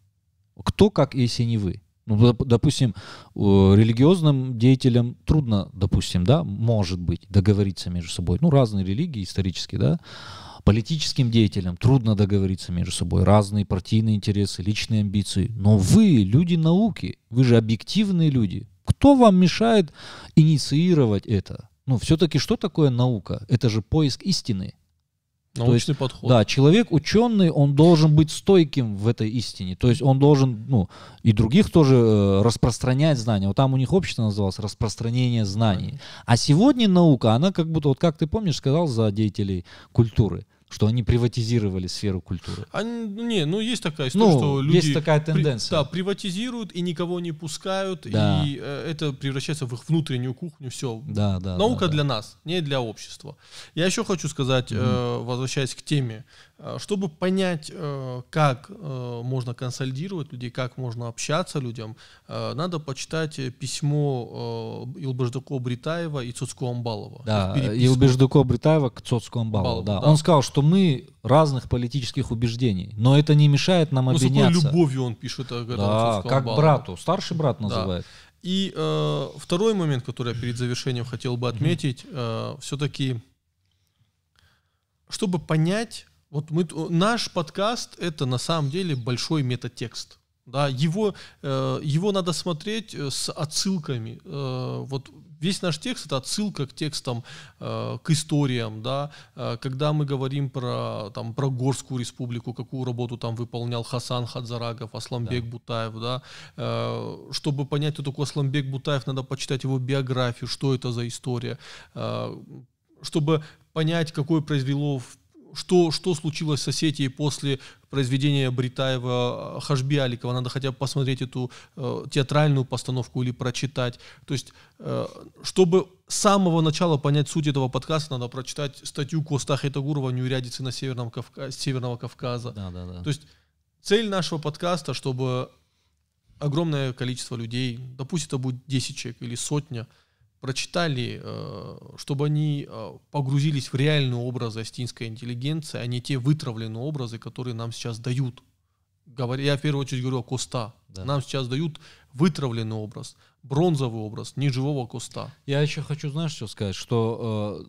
Кто как, если не вы? Ну, допустим, религиозным деятелям трудно, допустим, да, может быть, договориться между собой. Ну, разные религии исторически, да. Политическим деятелям трудно договориться между собой. Разные партийные интересы, личные амбиции. Но вы люди науки, вы же объективные люди. Кто вам мешает инициировать это? Ну, все-таки что такое наука? Это же поиск истины. Научный есть, подход. Да, человек ученый, он должен быть стойким в этой истине. То есть он должен, ну, и других тоже э, распространять знания. Вот там у них общество называлось распространение знаний. А сегодня наука, она как будто, вот как ты помнишь, сказал за деятелей культуры что они приватизировали сферу культуры. Они, а, не, ну есть такая история, ну, что люди есть такая тенденция. При, да, приватизируют и никого не пускают, да. и э, это превращается в их внутреннюю кухню. Все. Да, да. Наука да, да. для нас, не для общества. Я еще хочу сказать, mm-hmm. э, возвращаясь к теме, Э, чтобы понять, э, как э, можно консолидировать людей, как можно общаться людям, надо почитать письмо Илбеждуко Бритаева и Цуцку Амбалова. Да, Илбеждуко Бритаева к Цуцку Амбалову. Да. да. Он сказал, что мы разных политических убеждений, но это не мешает нам ну, объединяться. с любовью он пишет. Да, как брату, старший брат называет. Да. И э, второй момент, который я перед завершением хотел бы отметить, э, все-таки, чтобы понять вот мы, наш подкаст это на самом деле большой метатекст. Да, его, э, его надо смотреть э, с отсылками. Э, вот весь наш текст это отсылка к текстам, э, к историям, да, э, когда мы говорим про, там, про Горскую республику, какую работу там выполнял Хасан Хадзарагов, Асламбек да. Бутаев, да, э, чтобы понять, кто такой Асламбек Бутаев, надо почитать его биографию, что это за история, э, чтобы понять, какое произвело что, что случилось с Осетией после произведения Бритаева э, Хашбиаликова. Надо хотя бы посмотреть эту э, театральную постановку или прочитать. То есть, э, чтобы с самого начала понять суть этого подкаста, надо прочитать статью Костаха Итагурова «Неурядицы на Северном Кавка... Северного Кавказа». Да, да, да. То есть, цель нашего подкаста, чтобы огромное количество людей, допустим, это будет 10 человек или сотня – прочитали, э, чтобы они э, погрузились в реальный образ астинской интеллигенции, а не те вытравленные образы, которые нам сейчас дают. Я в первую очередь говорю о Коста. Да. Нам сейчас дают вытравленный образ, бронзовый образ, не живого Коста. Я еще хочу, знаешь, что сказать, что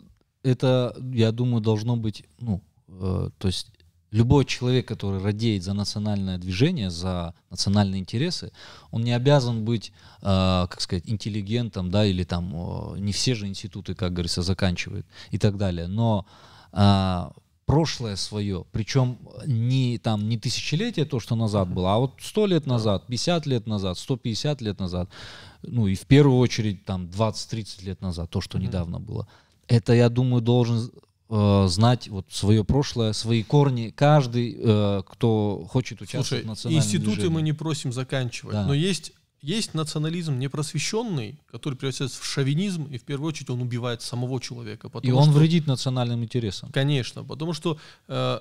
э, это, я думаю, должно быть, ну, э, то есть Любой человек, который радеет за национальное движение, за национальные интересы, он не обязан быть, э, как сказать, интеллигентом, да, или там э, не все же институты, как говорится, заканчивают и так далее. Но э, прошлое свое, причем не там не тысячелетие то, что назад было, а вот сто лет назад, 50 лет назад, 150 лет назад, ну и в первую очередь там 20-30 лет назад, то, что недавно было. Это, я думаю, должен э, знать вот свое прошлое, свои корни. Каждый, э, кто хочет участвовать Слушай, в национальном институты движении. мы не просим заканчивать, да. но есть есть национализм непросвещенный, который превращается в шовинизм, и в первую очередь он убивает самого человека. И он что, вредит национальным интересам. Конечно, потому что э,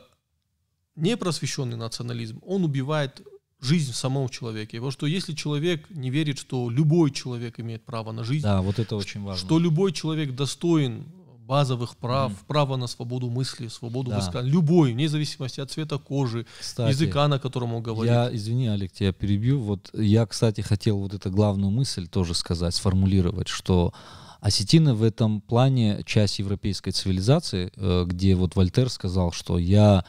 непросвещенный национализм, он убивает жизнь самого человека. человеке. Потому что если человек не верит, что любой человек имеет право на жизнь, да, вот это очень важно. что любой человек достоин базовых прав, mm право на свободу мысли, свободу да. высказывания, любой, вне зависимости от цвета кожи, кстати, языка, на котором он говорит. Я, извини, Олег, тебя перебью. Вот я, кстати, хотел вот эту главную мысль тоже сказать, сформулировать, что осетины в этом плане часть европейской цивилизации, э, где вот Вольтер сказал, что я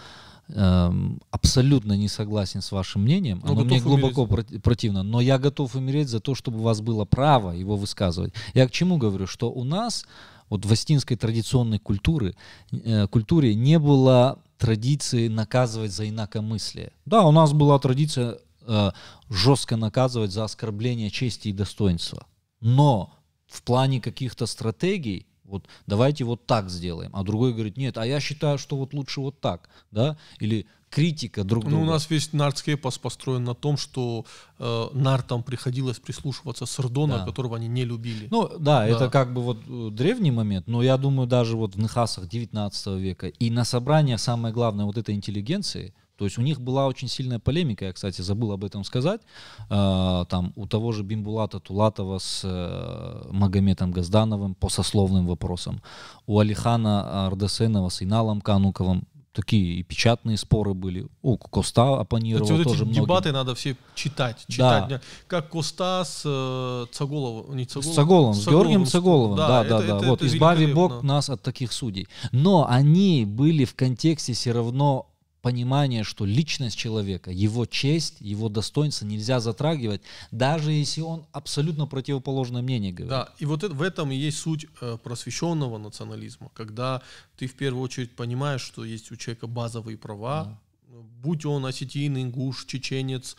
эм, абсолютно не согласен с вашим мнением, но оно мне глубоко умереть. противно, но я готов умереть за то, чтобы у вас было право его высказывать. Я к чему говорю, что у нас вот в остинской традиционной культуры, э, культуре не было традиции наказывать за инакомыслие. Да, у нас была традиция э, жестко наказывать за оскорбление чести и достоинства. Но в плане каких-то стратегий вот давайте вот так сделаем. А другой говорит, нет, а я считаю, что вот лучше вот так, да, или критика друг друга. Ну, у нас весь нардскепас построен на том, что э, нартам приходилось прислушиваться с Рдона, да. которого они не любили. Ну, да, да, это как бы вот э, древний момент, но я думаю, даже вот в Нехасах 19 века и на собраниях самое главное вот этой интеллигенции, то есть у них была очень сильная полемика, я, кстати, забыл об этом сказать, э, там у того же Бимбулата Тулатова с э, Магометом Газдановым по сословным вопросам, у Алихана Ардасенова с Иналом Кануковым такие и печатные споры были. у Коста оппонировал вот тоже эти многим. дебаты надо все читать, читать. Да. Как Коста с э, Цаголовым, не Цаголовым, с Цаголовым, с Георгием Цаголовым, да, да, да. Это, да. Это, вот, это избави Бог нас от таких судей. Но они были в контексте все равно понимание, что личность человека, его честь, его достоинство нельзя затрагивать, даже если он абсолютно противоположное мнение говорит. Да, и вот это, в этом и есть суть э, просвещенного национализма, когда ты в первую очередь понимаешь, что есть у человека базовые права, да. будь он осетин, ингуш, чеченец,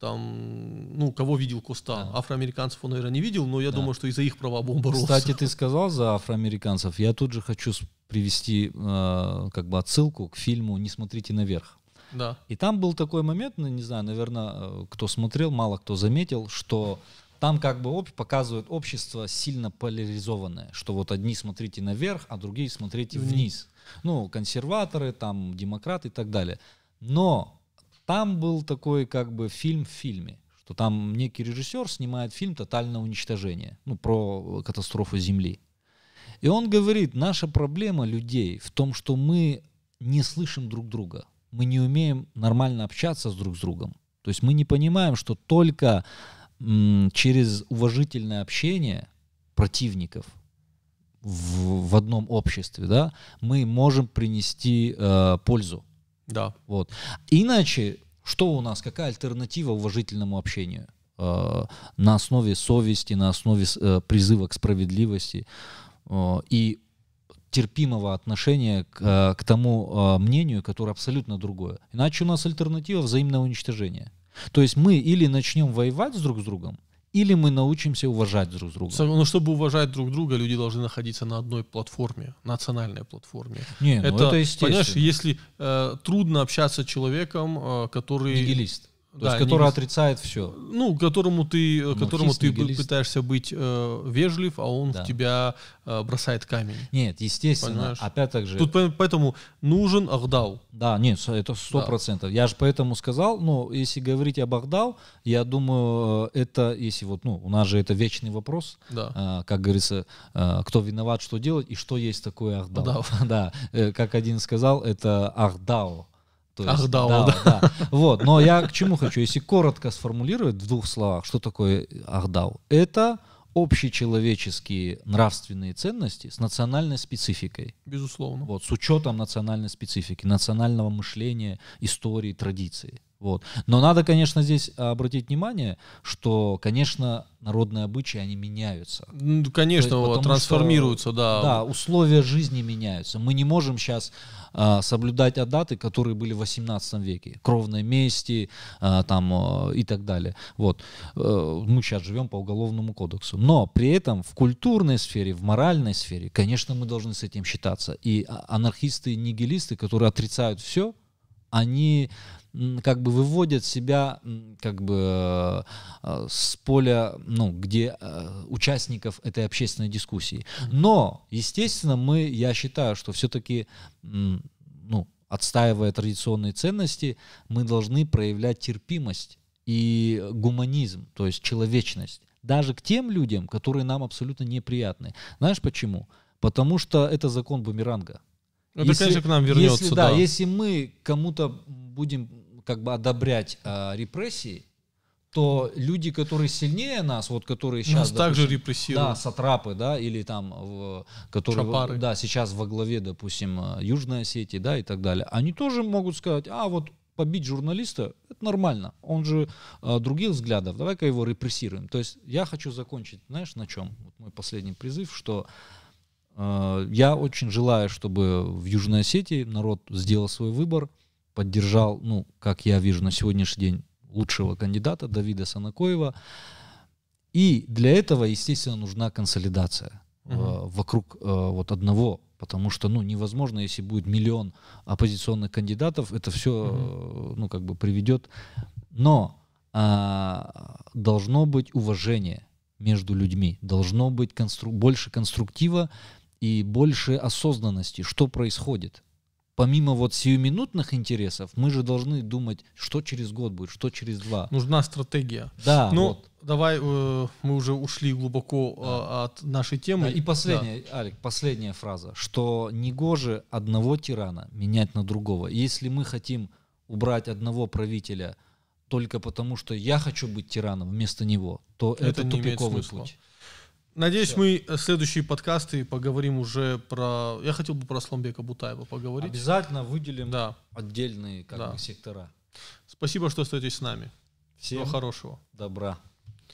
там, ну, кого видел куста, Да. Афроамериканцев он, наверное, не видел, но я да. думаю, что из за их права бы он Кстати, ты сказал за афроамериканцев. Я тут же хочу привести э, как бы отсылку к фильму «Не смотрите наверх». Да. И там был такой момент, ну, не знаю, наверное, э, кто смотрел, мало кто заметил, что там как бы об, показывают общество сильно поляризованное, что вот одни смотрите наверх, а другие смотрите вниз. вниз. Ну, консерваторы, там демократы и так далее. Но там был такой как бы фильм в фильме, что там некий режиссер снимает фильм «Тотальное уничтожение», ну, про катастрофу Земли. И он говорит, наша проблема людей в том, что мы не слышим друг друга, мы не умеем нормально общаться с друг с другом. То есть мы не понимаем, что только м, через уважительное общение противников в, в одном обществе, да, мы можем принести э, пользу. Да. Вот. Иначе, что у нас, какая альтернатива уважительному общению? Э, на основе совести, на основе э, призыва к справедливости. Э, и терпимого отношения к, э, к тому э, мнению, которое абсолютно другое. Иначе у нас альтернатива взаимное уничтожение. То есть мы или начнем воевать с друг с другом, или мы научимся уважать друг друга. Но ну, чтобы уважать друг друга, люди должны находиться на одной платформе, национальной платформе. Не, ну, это, ну это естественно. Понимаешь, если э, трудно общаться с человеком, э, который... Нигилист. То да, есть, который не... отрицает все. Ну, которому ты, э, ну, которому ты пытаешься быть э, вежлив, а он да. в тебя э, бросает камень. Нет, естественно. Понимаешь? Опять так же. Тут поэтому нужен Ахдал. Да, нет, это сто процентов. Да. Я же поэтому сказал, но ну, если говорить об Ахдал, я думаю, э, это если вот, ну, у нас же это вечный вопрос, да. э, как говорится, э, кто виноват, что делать и что есть такое Ахдал. Да, э, как один сказал, это Ахдал то есть, да, да, да. Вот, но я к чему хочу, если коротко сформулировать в двух словах, что такое Ахдау? Это общечеловеческие нравственные ценности с национальной спецификой. Безусловно. Вот, с учетом национальной специфики, национального мышления, истории, традиции. Вот. Но надо, конечно, здесь обратить внимание, что, конечно, народные обычаи, они меняются. Ну, конечно, есть, трансформируются, что, да. Да, условия жизни меняются. Мы не можем сейчас а, соблюдать адаты, которые были в 18 веке. Кровные мести а, там, а, и так далее. Вот. А, мы сейчас живем по уголовному кодексу. Но при этом в культурной сфере, в моральной сфере, конечно, мы должны с этим считаться. И а, анархисты и нигилисты, которые отрицают все, они как бы выводят себя как бы э, э, с поля, ну, где э, участников этой общественной дискуссии. Но, естественно, мы, я считаю, что все-таки, ну, отстаивая традиционные ценности, мы должны проявлять терпимость и гуманизм, то есть человечность, даже к тем людям, которые нам абсолютно неприятны. Знаешь почему? Потому что это закон бумеранга. Это, ну, если, конечно, к нам вернется. Если, да, да, если мы кому-то будем как бы одобрять э, репрессии, то люди, которые сильнее нас, вот которые сейчас... Нас допустим, также репрессируют. Да, сатрапы, да, или там, в, которые... Шапары. Да, сейчас во главе, допустим, а, Южной Осетии, да, и так далее. Они тоже могут сказать, а вот побить журналиста, это нормально. Он же э, других взглядов, давай-ка его репрессируем. То есть я хочу закончить, знаешь, на чем? Вот мой последний призыв, что э, я очень желаю, чтобы в Южной Осетии народ сделал свой выбор, поддержал, ну, как я вижу на сегодняшний день, лучшего кандидата Давида Санакоева. И для этого, естественно, нужна консолидация угу. вокруг э, вот одного, потому что, ну, невозможно, если будет миллион оппозиционных кандидатов, это все, угу. Э, ну, как бы приведет. Но э, должно быть уважение между людьми, должно быть констру- больше конструктива и больше осознанности, что происходит помимо вот сиюминутных интересов, мы же должны думать, что через год будет, что через два. Нужна стратегия. Да. Ну, вот. давай, э, мы уже ушли глубоко э, да. э, от нашей темы. Да, и последняя, да. Алик, последняя фраза, что негоже одного тирана менять на другого. Если мы хотим убрать одного правителя только потому, что я хочу быть тираном вместо него, то это, это тупиковый путь. Надеюсь, Все. мы э, следующие подкасты поговорим уже про... Я хотел бы про Сломбека Бутаева поговорить. Обязательно выделим да. отдельные как да. бы, сектора. Спасибо, что остаетесь с нами. Всем Всего хорошего. Добра.